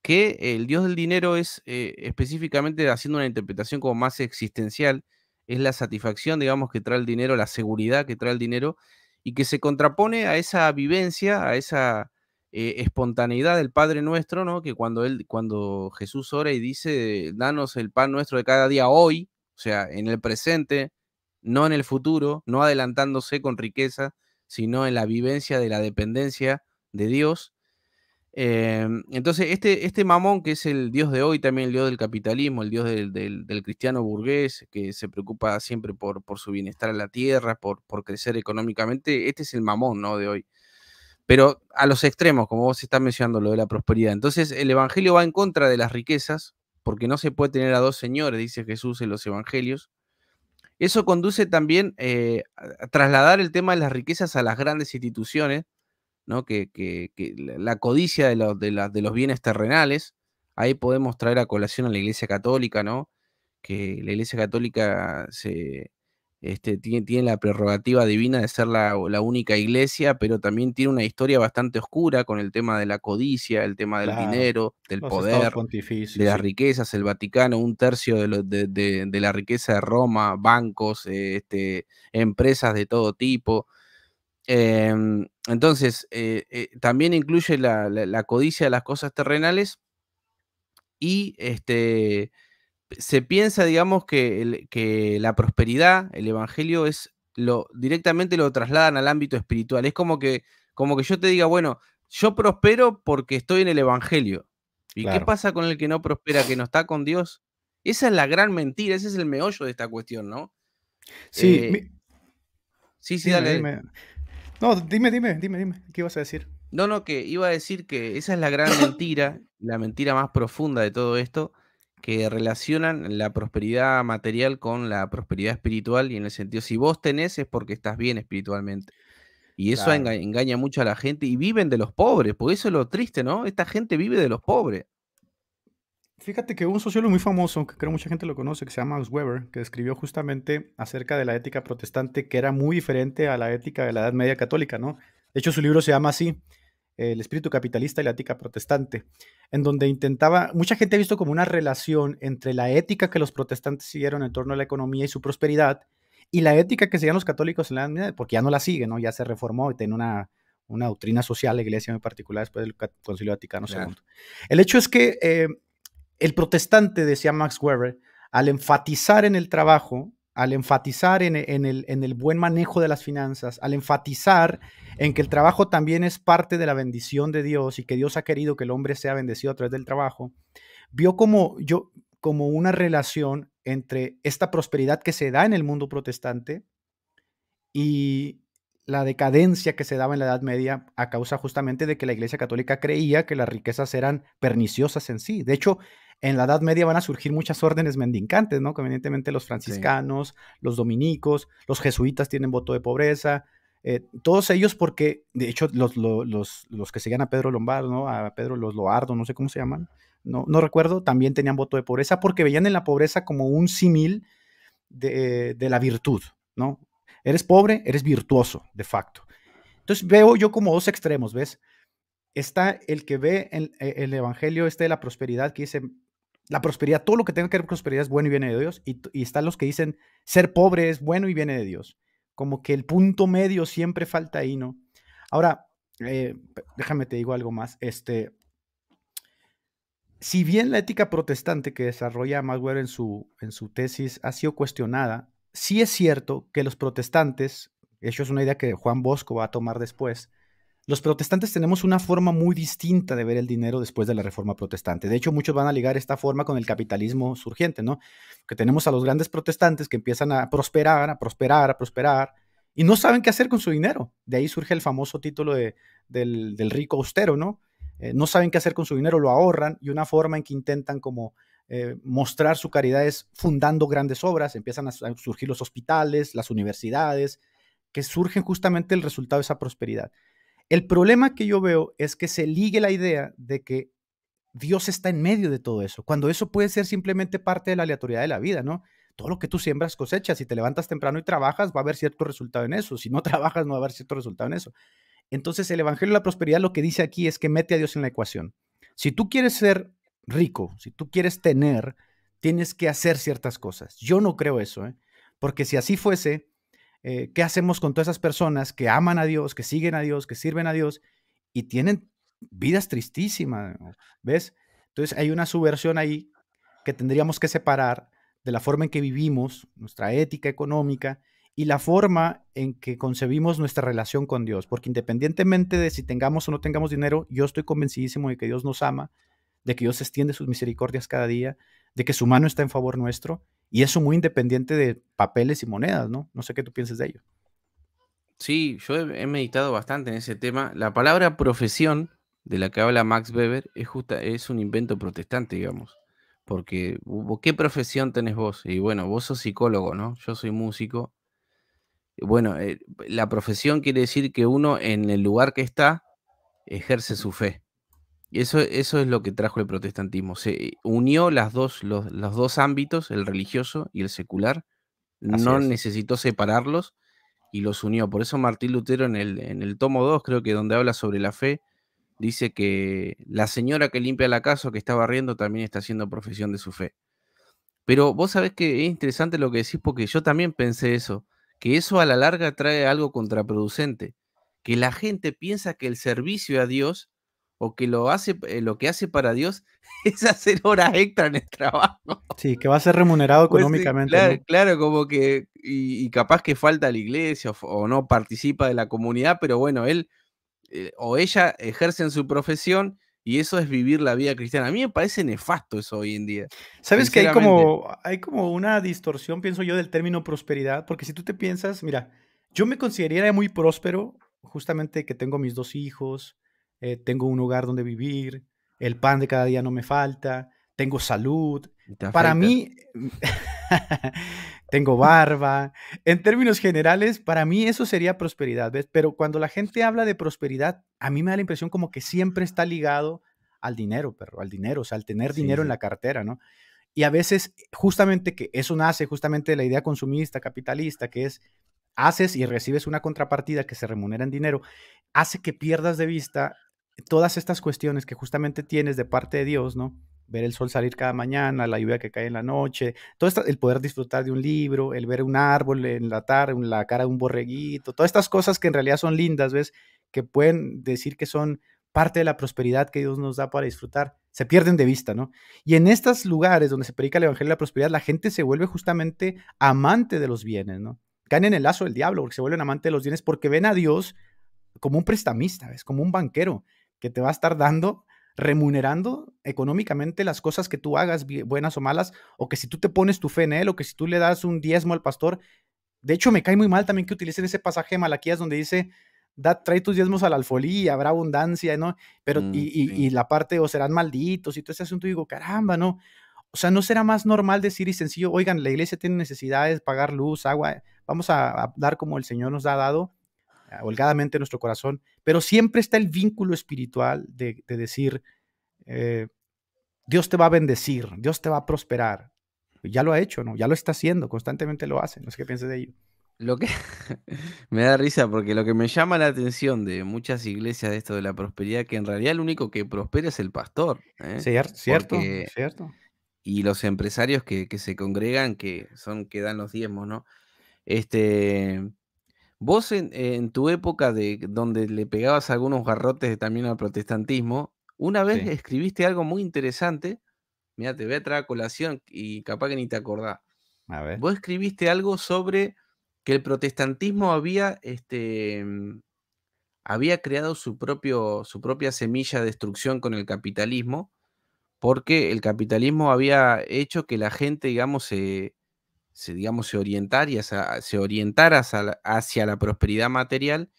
que el dios del dinero es eh, específicamente haciendo una interpretación como más existencial, es la satisfacción, digamos, que trae el dinero, la seguridad que trae el dinero, y que se contrapone a esa vivencia, a esa eh, espontaneidad del Padre Nuestro, ¿no? Que cuando, él, cuando Jesús ora y dice, danos el pan nuestro de cada día hoy, o sea, en el presente, no en el futuro, no adelantándose con riqueza, sino en la vivencia de la dependencia de Dios, Em, entonces, este, este mamón, que es el dios de hoy, también el dios del capitalismo, el dios del, cristiano burgués, que se preocupa siempre por, por su bienestar a la tierra, por, por crecer económicamente, este es el mamón ¿no? de hoy. Pero a los extremos, como vos estás mencionando, lo de la prosperidad. Entonces, el Evangelio va en contra de las riquezas, porque no se puede tener a dos señores, dice Jesús en los Evangelios. Eso conduce también eh, a trasladar el tema de las riquezas a las grandes instituciones que, la codicia de, los bienes terrenales, ahí podemos traer a colación a la Iglesia Católica, ¿no? que la Iglesia Católica este, tiene, la prerrogativa divina de ser la, única iglesia, pero también tiene una historia bastante oscura con el tema de la codicia, el tema del dinero, del poder, de las riquezas, el Vaticano, un tercio de, la riqueza de Roma, bancos, este, empresas de todo tipo. Em, entonces, eh, eh, también incluye la, codicia de las cosas terrenales y este, se piensa, digamos, que, que la prosperidad, el Evangelio, es directamente lo trasladan al ámbito espiritual. Es como que, como que yo te diga, bueno, yo prospero porque estoy en el Evangelio. ¿Y qué pasa con el que no prospera, que no está con Dios? Esa es la gran mentira, ese es el meollo de esta cuestión, ¿no? Sí. Eh, sí, sí, dale. No, dime, dime, dime, dime. ¿Qué ibas a decir? No, no, que iba a decir que esa es la gran mentira, la mentira más profunda de todo esto, que relacionan la prosperidad material con la prosperidad espiritual y en el sentido, si vos tenés es porque estás bien espiritualmente. Y eso engaña mucho a la gente y viven de los pobres, porque eso es lo triste, ¿no? Esta gente vive de los pobres. Fíjate que un sociólogo muy famoso, que creo mucha gente lo conoce, que se llama Max Weber, que escribió justamente acerca de la ética protestante, que era muy diferente a la ética de la Edad Media Católica, ¿no? De hecho, su libro se llama así, El espíritu capitalista y la ética protestante, en donde intentaba, mucha gente ha visto como una relación entre la ética que los protestantes siguieron en torno a la economía y su prosperidad, y la ética que seguían los católicos en la Edad Media, porque ya no la siguen, ¿no? Ya se reformó y tiene una una doctrina social, la iglesia en particular, después del Concilio Vaticano II. El hecho es que eh, el protestante, decía Max Weber, al enfatizar en el trabajo, al enfatizar en, el, el, buen manejo de las finanzas, al enfatizar en que el trabajo también es parte de la bendición de Dios y que Dios ha querido que el hombre sea bendecido a través del trabajo, vio como, yo, como una relación entre esta prosperidad que se da en el mundo protestante y la decadencia que se daba en la Edad Media a causa justamente de que la Iglesia Católica creía que las riquezas eran perniciosas en sí. De hecho, en la Edad Media van a surgir muchas órdenes mendicantes, ¿no? Convenientemente los franciscanos, los dominicos, los jesuitas tienen voto de pobreza, eh, todos ellos porque, de hecho, los, los, los, los, que seguían a Pedro Lombardo, ¿no? A Pedro los Loardo, no sé cómo se llaman, no, no recuerdo, también tenían voto de pobreza porque veían en la pobreza como un símil de, la virtud, ¿no? Eres pobre, eres virtuoso, de facto. Entonces veo yo como dos extremos, ¿ves? Está el que ve el, e, el Evangelio este de la prosperidad, que dice, la prosperidad, todo lo que tenga que ver con prosperidad es bueno y viene de Dios. Y, están los que dicen ser pobre es bueno y viene de Dios. Como que el punto medio siempre falta ahí, ¿no? Ahora, eh, déjame te digo algo más. Este, si bien la ética protestante que desarrolla Maxwell en su, en su tesis ha sido cuestionada, sí es cierto que los protestantes, eso es una idea que Juan Bosco va a tomar después, los protestantes tenemos una forma muy distinta de ver el dinero después de la reforma protestante. De hecho, muchos van a ligar esta forma con el capitalismo surgiente, ¿no? Que tenemos a los grandes protestantes que empiezan a prosperar, a prosperar, a prosperar, y no saben qué hacer con su dinero. De ahí surge el famoso título del, rico austero, ¿no? Eh, no saben qué hacer con su dinero, lo ahorran, y una forma en que intentan como eh, mostrar su caridad es fundando grandes obras, empiezan a surgir los hospitales, las universidades, que surgen justamente el resultado de esa prosperidad. El problema que yo veo es que se ligue la idea de que Dios está en medio de todo eso, cuando eso puede ser simplemente parte de la aleatoriedad de la vida, ¿no? Todo lo que tú siembras cosechas, si te levantas temprano y trabajas, va a haber cierto resultado en eso, si no trabajas, no va a haber cierto resultado en eso. Entonces, el Evangelio de la Prosperidad lo que dice aquí es que mete a Dios en la ecuación. Si tú quieres ser rico, si tú quieres tener, tienes que hacer ciertas cosas. Yo no creo eso, ¿eh? porque si así fuese, eh, ¿qué hacemos con todas esas personas que aman a Dios, que siguen a Dios, que sirven a Dios y tienen vidas tristísimas? ¿Ves? Entonces hay una subversión ahí que tendríamos que separar de la forma en que vivimos, nuestra ética económica y la forma en que concebimos nuestra relación con Dios. Porque independientemente de si tengamos o no tengamos dinero, yo estoy convencidísimo de que Dios nos ama, de que Dios extiende sus misericordias cada día, de que su mano está en favor nuestro y eso muy independiente de papeles y monedas, ¿no? No sé qué tú pienses de ello. Sí, yo he, meditado bastante en ese tema. La palabra profesión de la que habla Max Weber es, justa, es un invento protestante, digamos. Porque, ¿qué profesión tenés vos? Y bueno, vos sos psicólogo, ¿no? Yo soy músico. Bueno, eh, la profesión quiere decir que uno en el lugar que está ejerce su fe. Y eso, eso es lo que trajo el protestantismo. Se unió las dos, los, dos ámbitos, el religioso y el secular. no necesitó separarlos y los unió. Por eso Martín Lutero en el, en el tomo 2, creo que donde habla sobre la fe, dice que la señora que limpia la casa que está barriendo también está haciendo profesión de su fe. Pero vos sabés que es interesante lo que decís porque yo también pensé eso, que eso a la larga trae algo contraproducente, que la gente piensa que el servicio a Dios o que lo hace, eh, lo que hace para Dios es hacer horas extra en el trabajo. Sí, que va a ser remunerado pues económicamente. claro, como que, y, capaz que falta la iglesia o, no participa de la comunidad, pero bueno, él eh, o ella ejerce en su profesión y eso es vivir la vida cristiana. A mí me parece nefasto eso hoy en día. Sabes que hay como, hay como una distorsión, pienso yo, del término prosperidad, porque si tú te piensas, mira, yo me consideraría muy próspero, justamente que tengo mis dos hijos, eh, tengo un hogar donde vivir, el pan de cada día no me falta, tengo salud. Para mí, mm, tengo barba. En términos generales, para mí eso sería prosperidad, ¿ves? Pero cuando la gente habla de prosperidad, a mí me da la impresión como que siempre está ligado al dinero, pero al dinero, o sea, al tener dinero en la cartera, ¿no? Y a veces, eh, justamente que eso nace justamente la idea consumista, capitalista, que es haces y recibes una contrapartida que se remunera en dinero, hace que pierdas de vista todas estas cuestiones que justamente tienes de parte de Dios, ¿no? Ver el sol salir cada mañana, la lluvia que cae en la noche, todo el poder disfrutar de un libro, el ver un árbol en la tarde, la cara de un borreguito, todas estas cosas que en realidad son lindas, ¿ves? Que pueden decir que son parte de la prosperidad que Dios nos da para disfrutar, se pierden de vista, ¿no? Y en estos lugares donde se predica el Evangelio de la Prosperidad, la gente se vuelve justamente amante de los bienes, ¿no? Caen en el lazo del diablo porque se vuelven amante de los bienes porque ven a Dios como un prestamista, ¿ves? Como un banquero que te va a estar dando, remunerando económicamente las cosas que tú hagas, buenas o malas, o que si tú te pones tu fe en él, o que si tú le das un diezmo al pastor. De hecho, me cae muy mal también que utilicen ese pasaje de Malaquías donde dice, da, trae tus diezmos la alfolía, habrá abundancia, ¿no? Pero, mm, y, la parte, o serán malditos, y todo ese asunto, digo, caramba, ¿no? O sea, ¿no será más normal decir y sencillo, oigan, la iglesia tiene necesidades, pagar luz, agua, vamos a dar como el Señor nos ha dado? Ah, holgadamente nuestro corazón, pero siempre está el vínculo espiritual de, decir, eh, Dios te va a bendecir, Dios te va a prosperar. Ya lo ha hecho, ¿no? Ya lo está haciendo, constantemente lo hace, no sé qué piensas de ello. Lo que me da risa porque lo que me llama la atención de muchas iglesias de esto de la prosperidad, que en realidad el único que prospera es el pastor. ¿eh? cierto, cierto. Y los empresarios que, que, se congregan, que son que dan los diezmos, ¿no? Este, Vos en, tu época de donde le pegabas algunos garrotes también al protestantismo, una vez escribiste algo muy interesante. Mira, te voy a traer a colación y capaz que ni te acordás. A ver. Vos escribiste algo sobre que el protestantismo había, este, mm, había creado su, propio, su propia semilla de destrucción con el capitalismo, porque el capitalismo había hecho que la gente, digamos, se, se, digamos, se, orientaría, se orientara hacia la prosperidad material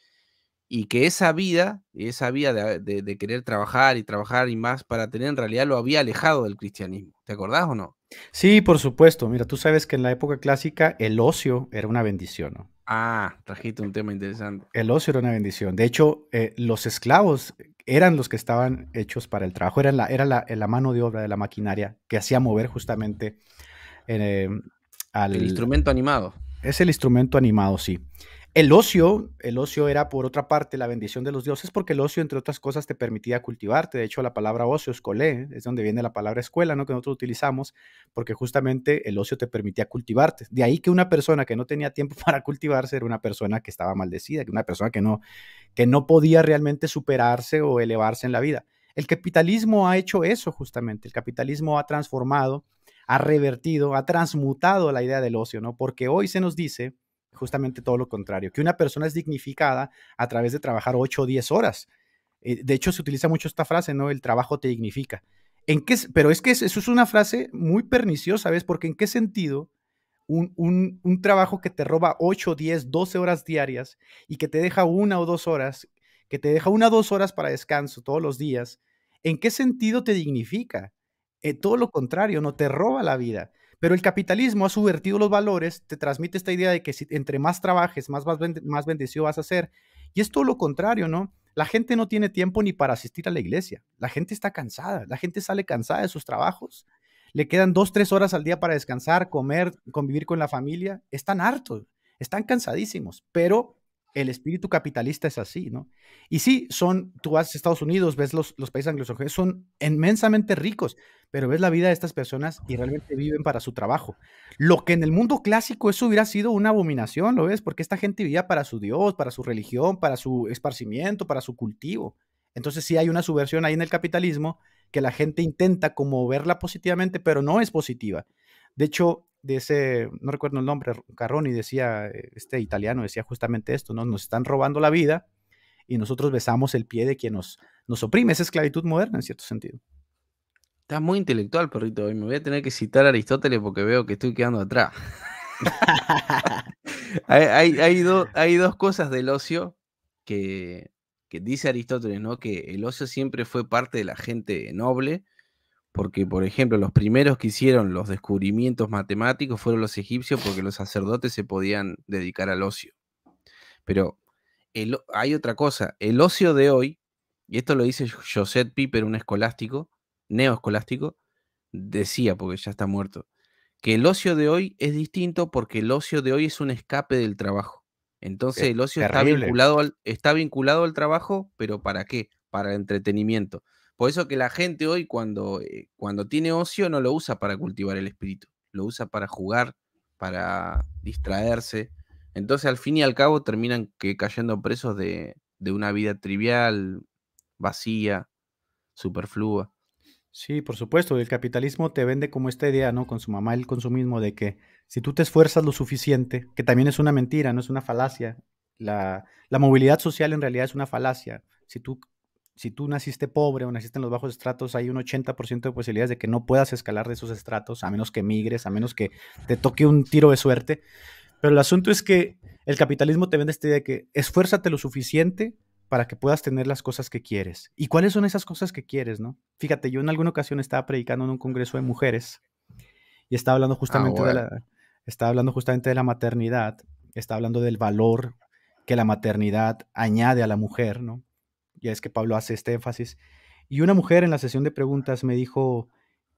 y que esa vida, esa vida de, querer trabajar y trabajar y más para tener, en realidad lo había alejado del cristianismo. ¿Te acordás o no? Sí, por supuesto. Mira, tú sabes que en la época clásica el ocio era una bendición, Ah, trajiste un tema interesante. El ocio era una bendición. De hecho, eh, los esclavos eran los que estaban hechos para el trabajo, eran la, era la, mano de obra de la maquinaria que hacía mover justamente eh, el instrumento animado. Es el instrumento animado, sí. El ocio, el ocio era por otra parte la bendición de los dioses porque el ocio, entre otras cosas, te permitía cultivarte. De hecho, la palabra ocio, escolé, es donde viene la palabra escuela, ¿no? Que nosotros utilizamos porque justamente el ocio te permitía cultivarte. De ahí que una persona que no tenía tiempo para cultivarse era una persona que estaba maldecida, que una persona que no, que no podía realmente superarse o elevarse en la vida. El capitalismo ha hecho eso justamente. El capitalismo ha transformado ha revertido, ha transmutado la idea del ocio, ¿no? Porque hoy se nos dice justamente todo lo contrario, que una persona es dignificada a través de trabajar 8 o 10 horas. Eh, de hecho, se utiliza mucho esta frase, ¿no? El trabajo te dignifica. ¿En qué, pero es que eso es una frase muy perniciosa, ¿ves? Porque en qué sentido un, un, trabajo que te roba 8, 10, 12 horas diarias y que te deja una o dos horas, que te deja una o dos horas para descanso todos los días, ¿en qué sentido te dignifica? Eh, todo lo contrario, no te roba la vida. Pero el capitalismo ha subvertido los valores, te transmite esta idea de que si entre más trabajes, más, más bendecido vas a ser. Y es todo lo contrario, ¿no? La gente no tiene tiempo ni para asistir a la iglesia. La gente está cansada, la gente sale cansada de sus trabajos. Le quedan dos, tres horas al día para descansar, comer, convivir con la familia. Están hartos, están cansadísimos, pero el espíritu capitalista es así, ¿no? Y sí, son, tú vas a Estados Unidos, ves los, países anglosajones, son inmensamente ricos, pero ves la vida de estas personas y realmente viven para su trabajo. Lo que en el mundo clásico eso hubiera sido una abominación, ¿lo ves? Porque esta gente vivía para su Dios, para su religión, para su esparcimiento, para su cultivo. Entonces sí hay una subversión ahí en el capitalismo que la gente intenta como verla positivamente, pero no es positiva. De hecho, de ese, no recuerdo el nombre, Carroni decía, eh, este italiano decía justamente esto, ¿no? Nos están robando la vida y nosotros besamos el pie de quien nos, nos oprime. esa esclavitud moderna en cierto sentido. está muy intelectual, perrito. y me voy a tener que citar a Aristóteles porque veo que estoy quedando atrás. hay, hay, hay, dos cosas del ocio que, que, dice Aristóteles, ¿no? Que el ocio siempre fue parte de la gente noble porque, por ejemplo, los primeros que hicieron los descubrimientos matemáticos fueron los egipcios porque los sacerdotes se podían dedicar al ocio. Pero hay otra cosa, el ocio de hoy, y esto lo dice Josette Piper, un escolástico, neoescolástico, decía, porque ya está muerto, que el ocio de hoy es distinto porque el ocio de hoy es un escape del trabajo. Entonces el ocio está vinculado, al, está vinculado al trabajo, pero ¿para qué? Para el entretenimiento. Por eso que la gente hoy cuando, eh, cuando tiene ocio no lo usa para cultivar el espíritu, lo usa para jugar, para distraerse. Entonces al fin y al cabo terminan que cayendo presos de, una vida trivial, vacía, superflua. Sí, por supuesto, el capitalismo te vende como esta idea, ¿no? Con su mamá el consumismo de que si tú te esfuerzas lo suficiente, que también es una mentira, no es una falacia. La, la movilidad social en realidad es una falacia. Si tú si tú naciste pobre o naciste en los bajos estratos, hay un 80% de posibilidades de que no puedas escalar de esos estratos, a menos que migres, a menos que te toque un tiro de suerte. Pero el asunto es que el capitalismo te vende esta idea de que esfuérzate lo suficiente para que puedas tener las cosas que quieres. ¿Y cuáles son esas cosas que quieres, no? Fíjate, yo en alguna ocasión estaba predicando en un congreso de mujeres y estaba hablando ah, justamente, de, la, estaba hablando justamente de la maternidad, estaba hablando del valor que la maternidad añade a la mujer, ¿no? ya es que Pablo hace este énfasis, y una mujer en la sesión de preguntas me dijo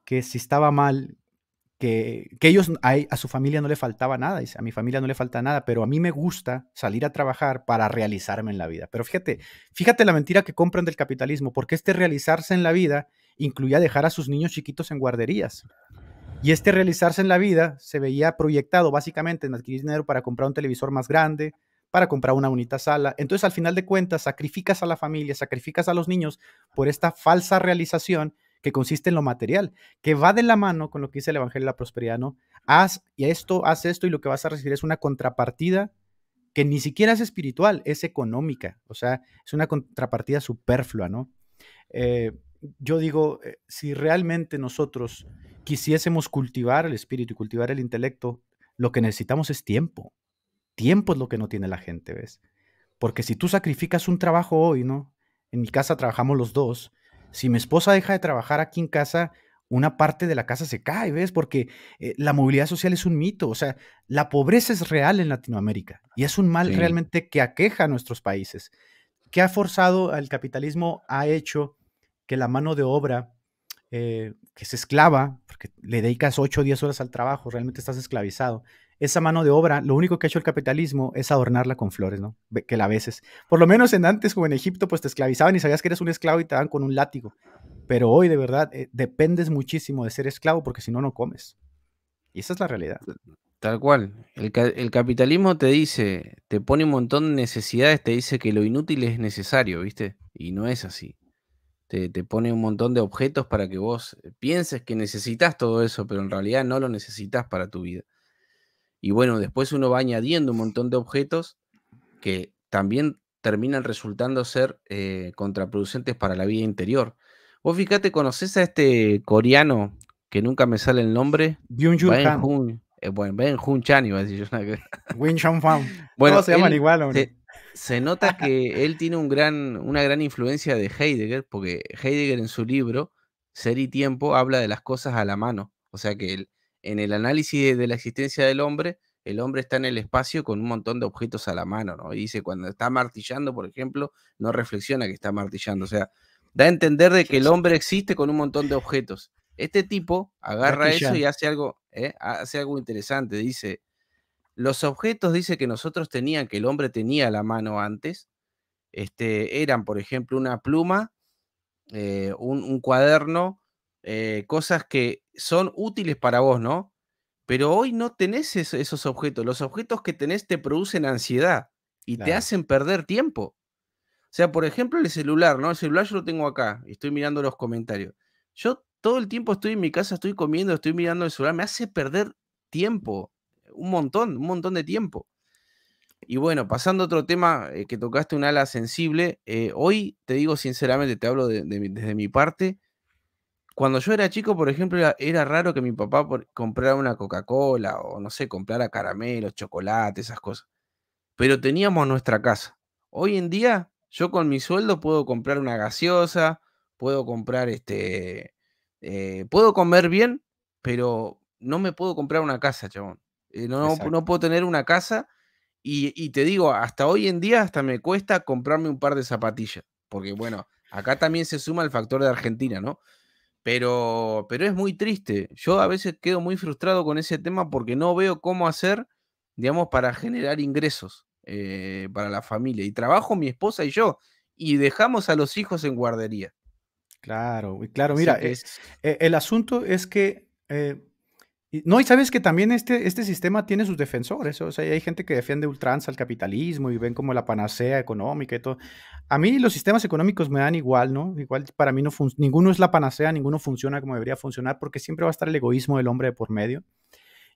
que si estaba mal, que, que ellos, a, a, su familia no le faltaba nada, dice, a mi familia no le falta nada, pero a mí me gusta salir a trabajar para realizarme en la vida. Pero fíjate, fíjate la mentira que compran del capitalismo, porque este realizarse en la vida incluía dejar a sus niños chiquitos en guarderías. Y este realizarse en la vida se veía proyectado básicamente en adquirir dinero para comprar un televisor más grande, para comprar una bonita sala. Entonces, al final de cuentas, sacrificas a la familia, sacrificas a los niños por esta falsa realización que consiste en lo material, que va de la mano con lo que dice el Evangelio de la Prosperidad, ¿no? Haz y esto, haz esto y lo que vas a recibir es una contrapartida que ni siquiera es espiritual, es económica, o sea, es una contrapartida superflua, ¿no? Eh, yo digo, eh, si realmente nosotros quisiésemos cultivar el espíritu y cultivar el intelecto, lo que necesitamos es tiempo. Tiempo es lo que no tiene la gente, ¿ves? Porque si tú sacrificas un trabajo hoy, ¿no? En mi casa trabajamos los dos. Si mi esposa deja de trabajar aquí en casa, una parte de la casa se cae, ¿ves? Porque eh, la movilidad social es un mito. O sea, la pobreza es real en Latinoamérica y es un mal realmente que aqueja a nuestros países, que ha forzado al capitalismo, ha hecho que la mano de obra eh, que se esclava, porque le dedicas 8 o 10 horas al trabajo, realmente estás esclavizado, esa mano de obra, lo único que ha hecho el capitalismo es adornarla con flores, ¿no? Que la veces. Por lo menos en antes, como en Egipto, pues te esclavizaban y sabías que eres un esclavo y te dan con un látigo. Pero hoy, de verdad, eh, dependes muchísimo de ser esclavo porque si no, no comes. Y esa es la realidad. Tal cual. El, capitalismo te dice, te pone un montón de necesidades, te dice que lo inútil es necesario, ¿viste? Y no es así. te pone un montón de objetos para que vos eh, pienses que necesitas todo eso, pero en realidad no lo necesitas para tu vida. Y bueno, después uno va añadiendo un montón de objetos que también terminan resultando ser eh, contraproducentes para la vida interior. Vos fíjate, ¿conoces a este coreano que nunca me sale el nombre? Byung jun eh, bueno, Ben jun Chan iba a decir yo. Win Bueno, se igual. nota que él tiene un gran, una gran influencia de Heidegger, porque Heidegger en su libro, Ser y Tiempo, habla de las cosas a la mano. O sea que el, en el análisis de, la existencia del hombre, el hombre está en el espacio con un montón de objetos a la mano, ¿no? Y dice, cuando está martillando, por ejemplo, no reflexiona que está martillando. O sea, da a entender de que el hombre existe con un montón de objetos. Este tipo agarra eso y hace algo, ¿eh? hace algo interesante. Dice, los objetos, dice que nosotros tenían, que el hombre tenía a la mano antes, este, eran, por ejemplo, una pluma, eh, un, cuaderno, eh, cosas que son útiles para vos, ¿no? Pero hoy no tenés esos objetos. Los objetos que tenés te producen ansiedad y te hacen perder tiempo. O sea, por ejemplo, el celular, ¿no? El celular yo lo tengo acá y estoy mirando los comentarios. Yo todo el tiempo estoy en mi casa, estoy comiendo, estoy mirando el celular, me hace perder tiempo, un montón, un montón de tiempo. Y bueno, pasando a otro tema eh, que tocaste, un ala sensible, eh, hoy te digo sinceramente, te hablo desde mi parte, cuando yo era chico, por ejemplo, era, raro que mi papá comprara una Coca-Cola o, no sé, comprara caramelos, chocolate, esas cosas. Pero teníamos nuestra casa. Hoy en día, yo con mi sueldo puedo comprar una gaseosa, puedo comprar este. Eh, puedo comer bien, pero no me puedo comprar una casa, chabón. Eh, no, no, puedo tener una casa. Y, y te digo, hasta hoy en día, hasta me cuesta comprarme un par de zapatillas. Porque, bueno, acá también se suma el factor de Argentina, ¿no? Pero, pero es muy triste. Yo a veces quedo muy frustrado con ese tema porque no veo cómo hacer, digamos, para generar ingresos eh, para la familia. Y trabajo mi esposa y yo. Y dejamos a los hijos en guardería. Claro, claro, mira, eh, es... Eh, el asunto es que no, y sabes que también este, este sistema tiene sus defensores. O sea, hay gente que defiende ultranza al capitalismo y ven como la panacea económica y todo. A mí los sistemas económicos me dan igual, ¿no? Igual para mí no ninguno es la panacea, ninguno funciona como debería funcionar porque siempre va a estar el egoísmo del hombre de por medio.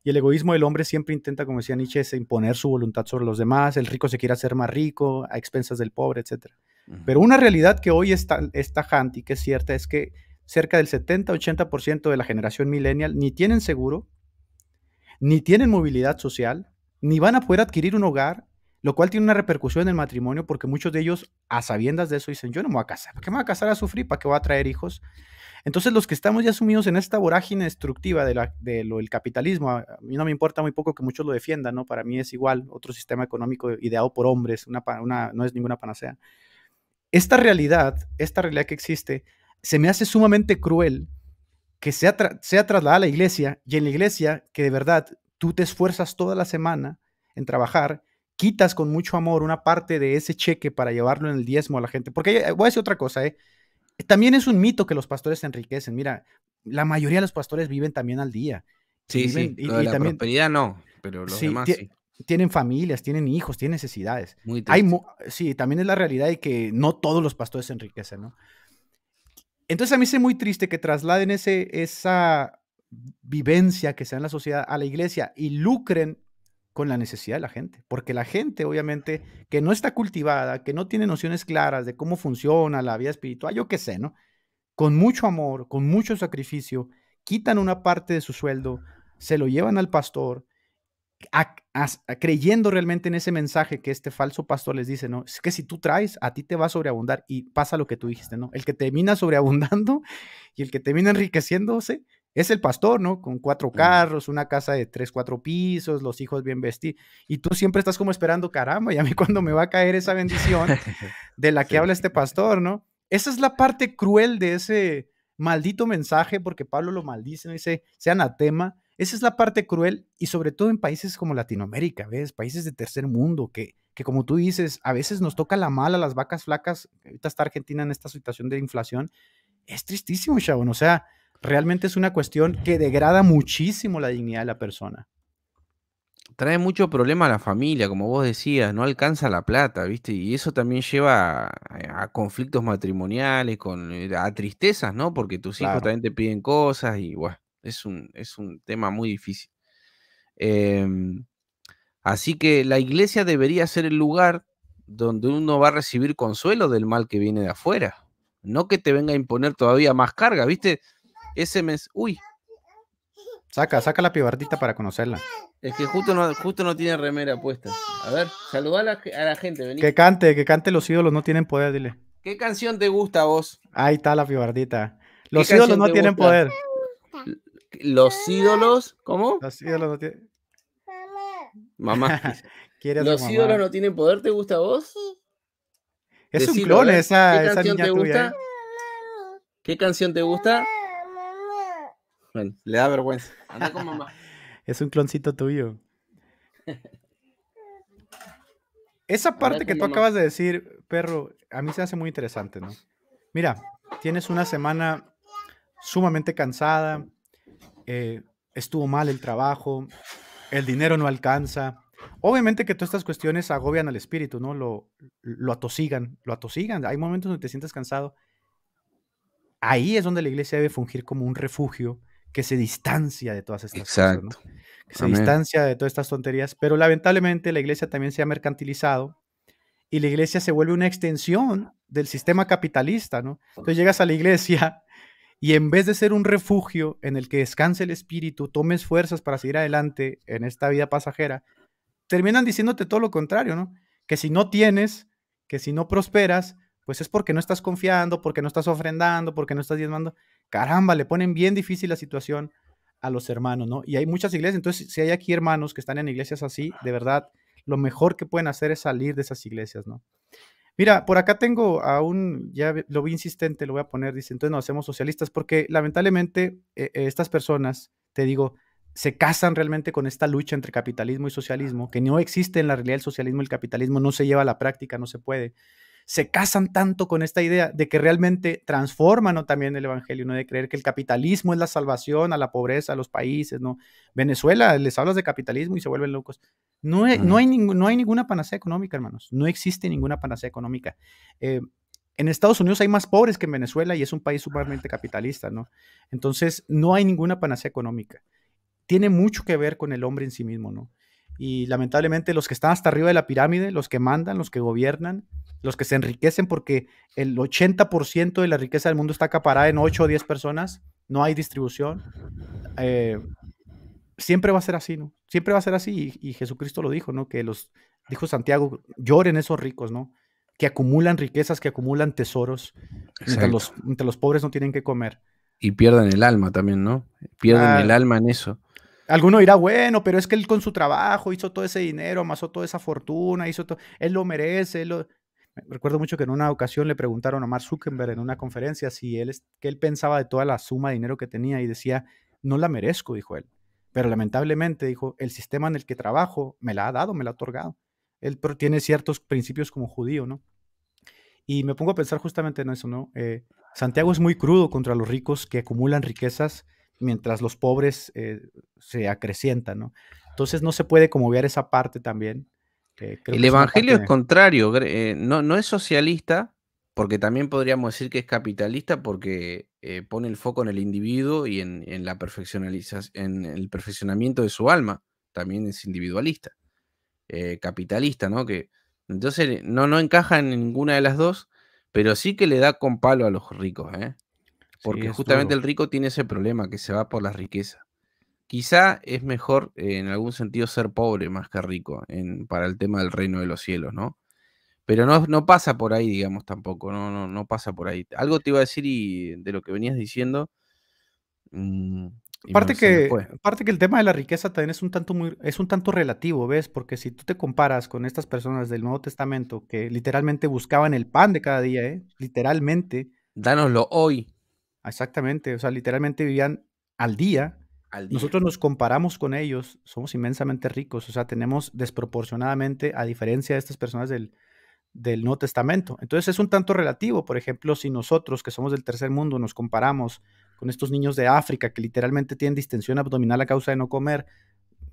Y el egoísmo del hombre siempre intenta, como decía Nietzsche, imponer su voluntad sobre los demás. El rico se quiere hacer más rico a expensas del pobre, etc. Pero una realidad que hoy está, está tajante y que es cierta es que cerca del 70-80% de la generación millennial ni tienen seguro, ni tienen movilidad social, ni van a poder adquirir un hogar, lo cual tiene una repercusión en el matrimonio porque muchos de ellos a sabiendas de eso dicen, yo no me voy a casar, ¿para qué me voy a casar a sufrir? ¿Para qué voy a traer hijos? Entonces los que estamos ya sumidos en esta vorágine destructiva de, lo del capitalismo, a mí no me importa muy poco que muchos lo defiendan, ¿no? Para mí es igual otro sistema económico ideado por hombres, una, no es ninguna panacea. Esta realidad, esta realidad que existe, se me hace sumamente cruel que sea, sea trasladada a la iglesia y en la iglesia que de verdad tú te esfuerzas toda la semana en trabajar, quitas con mucho amor una parte de ese cheque para llevarlo en el diezmo a la gente. Porque eh, voy a decir otra cosa, ¿eh? También es un mito que los pastores se enriquecen. Mira, la mayoría de los pastores viven también al día. Sí, sí. la también, no, pero los demás Tienen familias, tienen hijos, tienen necesidades. Hay, sí, también es la realidad de que no todos los pastores se enriquecen, ¿no? Entonces a mí se muy triste que trasladen ese, esa vivencia que se da en la sociedad a la iglesia y lucren con la necesidad de la gente, porque la gente obviamente que no está cultivada, que no tiene nociones claras de cómo funciona la vida espiritual, yo qué sé, ¿no? Con mucho amor, con mucho sacrificio, quitan una parte de su sueldo, se lo llevan al pastor, creyendo realmente en ese mensaje que este falso pastor les dice, ¿no? Es que si tú traes, a ti te va a sobreabundar y pasa lo que tú dijiste, ¿no? El que termina sobreabundando y el que termina enriqueciéndose es el pastor, ¿no? Con cuatro carros, una casa de tres, cuatro pisos, los hijos bien vestidos. Y tú siempre estás como esperando, caramba, ¿y a mí cuando me va a caer esa bendición de la que habla este pastor, ¿no? Esa es la parte cruel de ese maldito mensaje, porque Pablo lo maldice, ¿no? dice, sea anatema esa es la parte cruel y sobre todo en países como Latinoamérica, ¿ves? Países de tercer mundo que, que como tú dices, a veces nos toca la mala, las vacas flacas. Ahorita está Argentina en esta situación de inflación. Es tristísimo, Chabón. O sea, realmente es una cuestión que degrada muchísimo la dignidad de la persona. Trae mucho problema a la familia, como vos decías, no alcanza la plata, ¿viste? Y eso también lleva a, conflictos matrimoniales, con, eh, a tristezas, ¿no? Porque tus hijos también te piden cosas y, bueno. Es un, es un tema muy difícil. Em, así que la iglesia debería ser el lugar donde uno va a recibir consuelo del mal que viene de afuera. No que te venga a imponer todavía más carga, ¿viste? Ese mes, uy. Saca, saca la pibardita para conocerla. Es que justo no, justo no tiene remera puesta. A ver, saluda a la, gente. Que cante, que cante Los ídolos no tienen poder, dile. ¿Qué canción te gusta a vos? Ahí está la pibardita. Los ídolos no tienen poder. Los ídolos, ¿cómo? Los ídolos no tienen. Mamá. mamá. Los ídolos no tienen poder, ¿te gusta a vos? Es un clon esa, niña tuya, ¿eh? ¿Qué canción te gusta? Bueno, le da vergüenza. Anda con mamá. es un cloncito tuyo. Esa parte que tú acabas de decir, perro, a mí se hace muy interesante, ¿no? Mira, tienes una semana sumamente cansada, eh, estuvo mal el trabajo, el dinero no alcanza. Obviamente que todas estas cuestiones agobian al espíritu, ¿no? Lo, lo atosigan, lo atosigan. Hay momentos donde te sientes cansado. Ahí es donde la iglesia debe fungir como un refugio que se distancia de todas estas cosas, Que se distancia de todas estas tonterías. Pero lamentablemente la iglesia también se ha mercantilizado y la iglesia se vuelve una extensión del sistema capitalista, ¿no? Entonces llegas a la iglesia y en vez de ser un refugio en el que descanse el espíritu, tomes fuerzas para seguir adelante en esta vida pasajera, terminan diciéndote todo lo contrario, ¿no? Que si no tienes, que si no prosperas, pues es porque no estás confiando, porque no estás ofrendando, porque no estás diezmando. Caramba, le ponen bien difícil la situación a los hermanos, ¿no? Y hay muchas iglesias, entonces si hay aquí hermanos que están en iglesias así, de verdad, lo mejor que pueden hacer es salir de esas iglesias, ¿no? Mira, por acá tengo aún ya lo vi insistente, lo voy a poner, dice, entonces nos hacemos socialistas, porque lamentablemente eh, eh, estas personas, te digo, se casan realmente con esta lucha entre capitalismo y socialismo, que no existe en la realidad el socialismo el capitalismo, no se lleva a la práctica, no se puede se casan tanto con esta idea de que realmente transforman también el Evangelio, ¿no? de creer que el capitalismo es la salvación a la pobreza, a los países, ¿no? Venezuela, les hablas de capitalismo y se vuelven locos. No, hay, no, hay, no hay ninguna panacea económica, hermanos. No existe ninguna panacea económica. Eh, en Estados Unidos hay más pobres que en Venezuela y es un país sumamente capitalista, ¿no? Entonces, no hay ninguna panacea económica. Tiene mucho que ver con el hombre en sí mismo, ¿no? y lamentablemente los que están hasta arriba de la pirámide, los que mandan, los que gobiernan, los que se enriquecen porque el 80% de la riqueza del mundo está acaparada en 8 o 10 personas, no hay distribución. Eh, siempre va a ser así, ¿no? Siempre va a ser así y, Jesucristo lo dijo, ¿no? Que los, dijo Santiago, lloren esos ricos, ¿no? Que acumulan riquezas, que acumulan tesoros, mientras los, pobres no tienen que comer. Y pierden el alma también, ¿no? Pierden ah. el alma en eso. Alguno dirá, bueno, pero es que él con su trabajo hizo todo ese dinero, amasó toda esa fortuna, hizo todo, él lo merece, Recuerdo mucho que en una ocasión le preguntaron a Mark Zuckerberg en una conferencia si él, que él pensaba de toda la suma de dinero que tenía y decía, no la merezco, dijo él. Pero lamentablemente, dijo, el sistema en el que trabajo me la ha dado, me la ha otorgado. Él tiene ciertos principios como judío, ¿no? Y me pongo a pensar justamente en eso, ¿no? Eh, Santiago es muy crudo contra los ricos que acumulan riquezas mientras los pobres eh, se acrecientan, ¿no? Entonces no se puede como esa parte también. Eh, el Evangelio es, contrario, eh, no, no, es socialista, porque también podríamos decir que es capitalista porque pone el foco en el individuo y en, la en el perfeccionamiento de su alma, también es individualista, capitalista, ¿no? Que, entonces no, no encaja en ninguna de las dos, pero sí que le da con palo a los ricos, ¿eh? Porque justamente el rico tiene ese problema, que se va por la riqueza. Quizá es mejor eh, en algún sentido ser pobre más que rico en, para el tema del reino de los cielos, ¿no? Pero no, pasa por ahí, digamos, tampoco, no, no, no pasa por ahí. Algo te iba a decir y de lo que venías diciendo. Mm, aparte que, parte que el tema de la riqueza también es un, tanto muy, es un tanto relativo, ¿ves? Porque si tú te comparas con estas personas del Nuevo Testamento que literalmente buscaban el pan de cada día, ¿eh? Literalmente. Dánoslo hoy. Exactamente, o sea, literalmente vivían al día. Nosotros nos comparamos con ellos, somos inmensamente ricos, o sea, tenemos desproporcionadamente, a diferencia de estas personas del, del Nuevo Testamento. Entonces es un tanto relativo, por ejemplo, si nosotros que somos del tercer mundo nos comparamos con estos niños de África que literalmente tienen distensión abdominal a causa de no comer,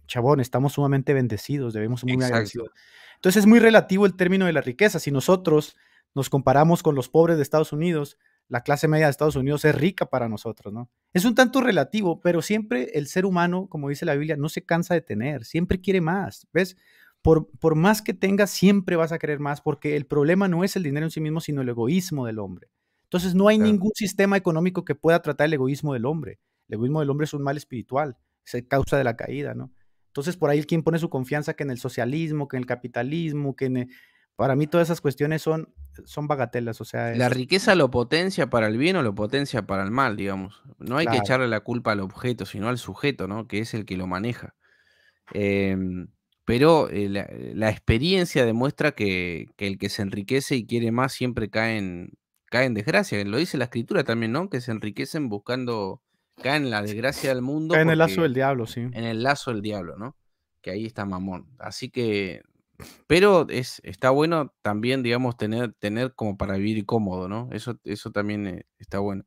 chabón, estamos sumamente bendecidos, debemos ser muy agradecidos. Entonces es muy relativo el término de la riqueza. Si nosotros nos comparamos con los pobres de Estados Unidos, la clase media de Estados Unidos es rica para nosotros, ¿no? Es un tanto relativo, pero siempre el ser humano, como dice la Biblia, no se cansa de tener, siempre quiere más, ¿ves? Por, por más que tengas, siempre vas a querer más, porque el problema no es el dinero en sí mismo, sino el egoísmo del hombre. Entonces, no hay ningún sistema económico que pueda tratar el egoísmo del hombre. El egoísmo del hombre es un mal espiritual, es causa de la caída, ¿no? Entonces, por ahí quien pone su confianza que en el socialismo, que en el capitalismo, que en, para mí todas esas cuestiones son, son bagatelas, o sea... La riqueza lo potencia para el bien o lo potencia para el mal, digamos. No hay que echarle la culpa al objeto, sino al sujeto, ¿no? Que es el que lo maneja. Em, pero eh, la, experiencia demuestra que, el que se enriquece y quiere más siempre cae en, cae desgracia. Lo dice la escritura también, ¿no? Que se enriquecen buscando, caen en la desgracia del mundo. Caen en el lazo del diablo, sí. En el lazo del diablo, ¿no? Que ahí está Mamón. Así que pero es, está bueno también, digamos, tener, tener como para vivir cómodo, ¿no? Eso, eso también eh, está bueno.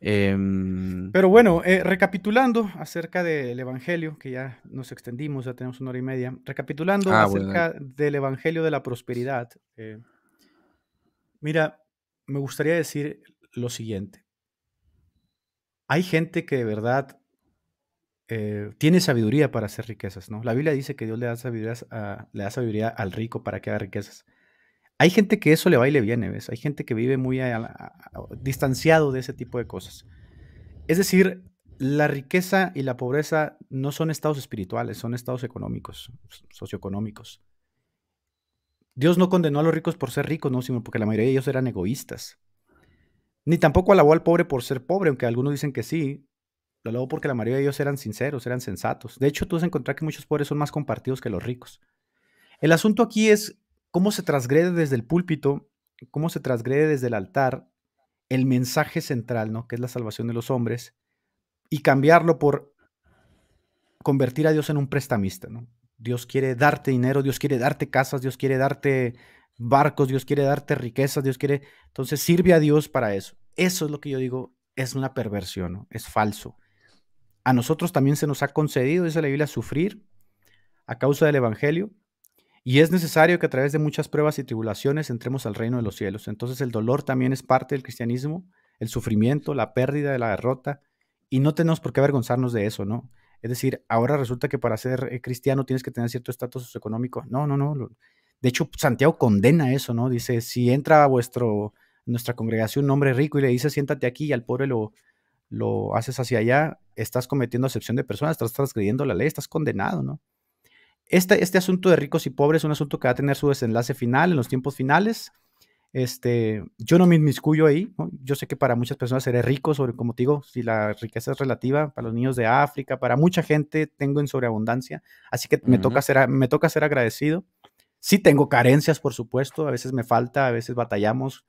Em, pero bueno, eh, recapitulando acerca del Evangelio, que ya nos extendimos, ya tenemos una hora y media, recapitulando ah, acerca del Evangelio de la Prosperidad, eh, mira, me gustaría decir lo siguiente. Hay gente que de verdad eh, tiene sabiduría para hacer riquezas, ¿no? La Biblia dice que Dios le da, sabiduría da sabiduría al rico para que haga riquezas. Hay gente que eso le va y le viene, ¿ves? Hay gente que vive muy distanciado de ese tipo de cosas. Es decir, la riqueza y la pobreza no son estados espirituales, son estados económicos, socioeconómicos. Dios no condenó a los ricos por ser ricos, no, sino porque la mayoría de ellos eran egoístas. Ni tampoco alabó al pobre por ser pobre, aunque algunos dicen que sí, lo hago porque la mayoría de ellos eran sinceros, eran sensatos. De hecho, tú vas a encontrar que muchos pobres son más compartidos que los ricos. El asunto aquí es cómo se transgrede desde el púlpito, cómo se transgrede desde el altar el mensaje central, ¿no? Que es la salvación de los hombres, y cambiarlo por convertir a Dios en un prestamista, ¿no? Dios quiere darte dinero, Dios quiere darte casas, Dios quiere darte barcos, Dios quiere darte riquezas, Dios quiere... Entonces sirve a Dios para eso. Eso es lo que yo digo, es una perversión, ¿no? Es falso a nosotros también se nos ha concedido, dice la Biblia, sufrir a causa del Evangelio. Y es necesario que a través de muchas pruebas y tribulaciones entremos al reino de los cielos. Entonces el dolor también es parte del cristianismo, el sufrimiento, la pérdida, la derrota. Y no tenemos por qué avergonzarnos de eso, ¿no? Es decir, ahora resulta que para ser eh, cristiano tienes que tener cierto estatus económico. No, no, no. De hecho, Santiago condena eso, ¿no? Dice, si entra a vuestro, nuestra congregación un hombre rico y le dice, siéntate aquí y al pobre lo, lo haces hacia allá, estás cometiendo acepción de personas, estás transgrediendo la ley, estás condenado, ¿no? Este, este asunto de ricos y pobres es un asunto que va a tener su desenlace final en los tiempos finales. Este, yo no me inmiscuyo ahí. Yo sé que para muchas personas seré rico, sobre como te digo, si la riqueza es relativa, para los niños de África, para mucha gente tengo en sobreabundancia. Así que me, toca ser, me toca ser agradecido. Sí tengo carencias, por supuesto. A veces me falta, a veces batallamos,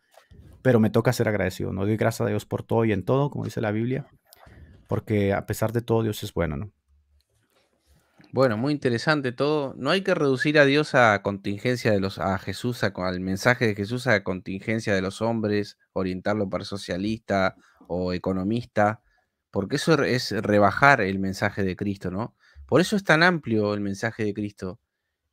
pero me toca ser agradecido. No doy gracias a Dios por todo y en todo, como dice la Biblia porque a pesar de todo Dios es bueno, ¿no? Bueno, muy interesante todo. No hay que reducir a Dios a contingencia de los, a Jesús, a, al mensaje de Jesús a contingencia de los hombres, orientarlo para socialista o economista, porque eso es rebajar el mensaje de Cristo, ¿no? Por eso es tan amplio el mensaje de Cristo.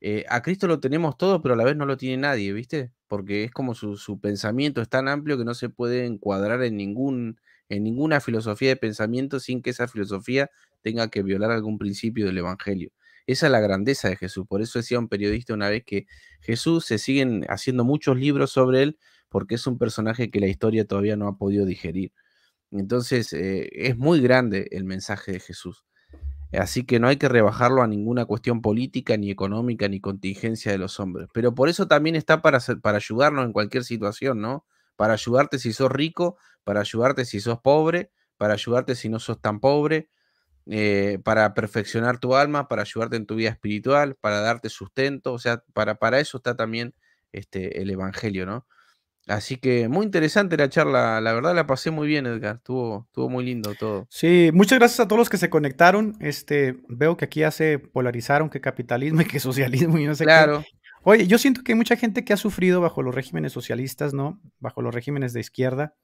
Eh, a Cristo lo tenemos todo, pero a la vez no lo tiene nadie, ¿viste? Porque es como su, su pensamiento es tan amplio que no se puede encuadrar en ningún en ninguna filosofía de pensamiento sin que esa filosofía tenga que violar algún principio del Evangelio. Esa es la grandeza de Jesús. Por eso decía un periodista una vez que Jesús se siguen haciendo muchos libros sobre él porque es un personaje que la historia todavía no ha podido digerir. Entonces eh, es muy grande el mensaje de Jesús. Así que no hay que rebajarlo a ninguna cuestión política, ni económica, ni contingencia de los hombres. Pero por eso también está para, para ayudarnos en cualquier situación, ¿no? para ayudarte si sos rico, para ayudarte si sos pobre, para ayudarte si no sos tan pobre, eh, para perfeccionar tu alma, para ayudarte en tu vida espiritual, para darte sustento, o sea, para, para eso está también este, el Evangelio, ¿no? Así que muy interesante la charla, la verdad la pasé muy bien, Edgar, estuvo, muy lindo todo. Sí, muchas gracias a todos los que se conectaron. Este, veo que aquí ya se polarizaron que capitalismo y que socialismo y no sé claro. Oye, yo siento que hay mucha gente que ha sufrido bajo los regímenes socialistas, ¿no? Bajo los regímenes de izquierda,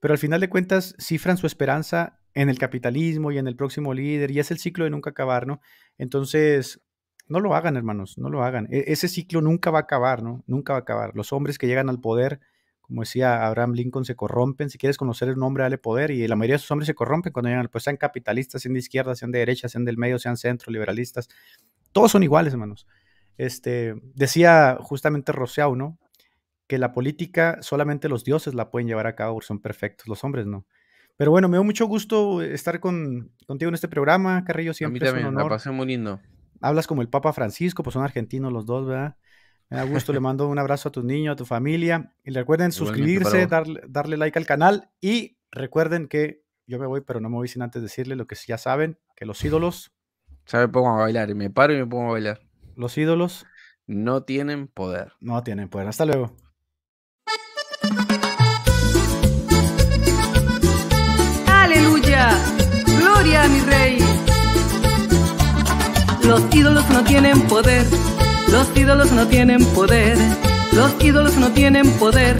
pero al final de cuentas cifran su esperanza en el capitalismo y en el próximo líder, y es el ciclo de nunca acabar, ¿no? Entonces, no lo hagan, hermanos, no lo hagan. E, ese ciclo nunca va a acabar, ¿no? Nunca va a acabar. Los hombres que llegan al poder, como decía Abraham Lincoln, se corrompen. Si quieres conocer el nombre, dale poder, y la mayoría de esos hombres se corrompen cuando llegan, al poder. sean capitalistas, sean de izquierda, sean de derecha, sean del medio, sean centro, liberalistas. Todos son iguales, hermanos. Este, decía justamente Roceau, ¿no? Que la política solamente los dioses la pueden llevar a cabo, son perfectos, los hombres no. Pero bueno, me dio mucho gusto estar con, contigo en este programa, Carrillo, siempre a mí también, un honor. pasé muy lindo. Hablas como el Papa Francisco, pues son argentinos los dos, ¿verdad? Me da gusto, le mando un abrazo a tus niños, a tu familia. Y recuerden suscribirse, darle, darle like al canal y recuerden que yo me voy, pero no me voy sin antes decirle lo que ya saben, que los ídolos... me pongo a bailar y me paro y me pongo a bailar. Los ídolos no tienen poder. No tienen poder. Hasta luego. Aleluya. Gloria a mi rey. Los ídolos no tienen poder. Los ídolos no tienen poder. Los ídolos no tienen poder.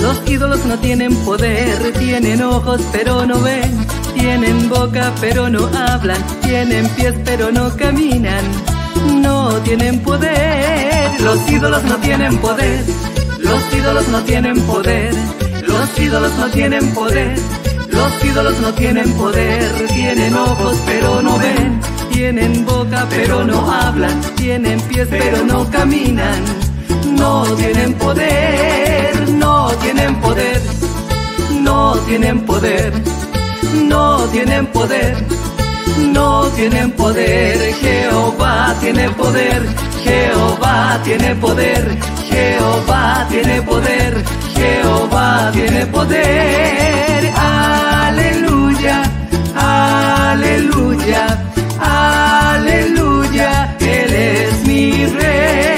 Los ídolos no tienen poder, tienen ojos pero no ven, tienen boca pero no hablan, tienen pies pero no caminan no tienen poder, los ídolos no tienen poder, los ídolos no tienen poder, los ídolos no tienen poder, los ídolos no tienen poder, tienen ojos pero no ven, tienen boca pero no hablan, tienen pies pero no caminan, no tienen poder, no tienen poder, no tienen poder, no tienen poder. No no tienen poder, Jehová tiene poder, Jehová tiene poder, Jehová tiene poder, Jehová tiene poder. Aleluya, aleluya, aleluya, Él es mi rey.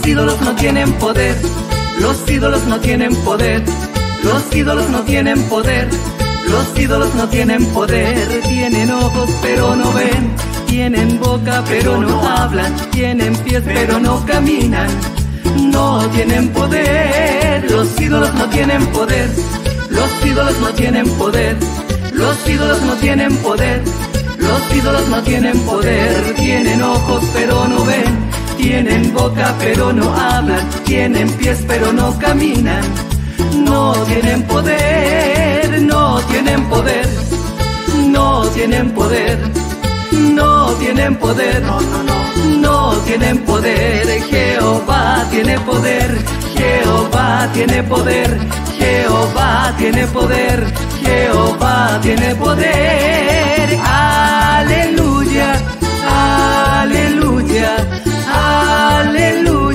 Los ídolos no tienen poder, los ídolos no tienen poder, los ídolos no tienen poder, los ídolos no tienen poder, tienen ojos pero no ven, tienen boca pero no hablan, tienen pies pero no caminan, no tienen poder, los ídolos no tienen poder, los ídolos no tienen poder, los ídolos no tienen poder, los ídolos no tienen poder, tienen ojos pero no ven tienen boca pero no hablan, tienen pies pero no caminan. No tienen poder, no tienen poder, no tienen poder, no tienen poder, no, tienen poder. Jehová tiene poder, Jehová tiene poder, Jehová tiene poder, Jehová tiene poder. Aleluya, aleluya. Aleluya.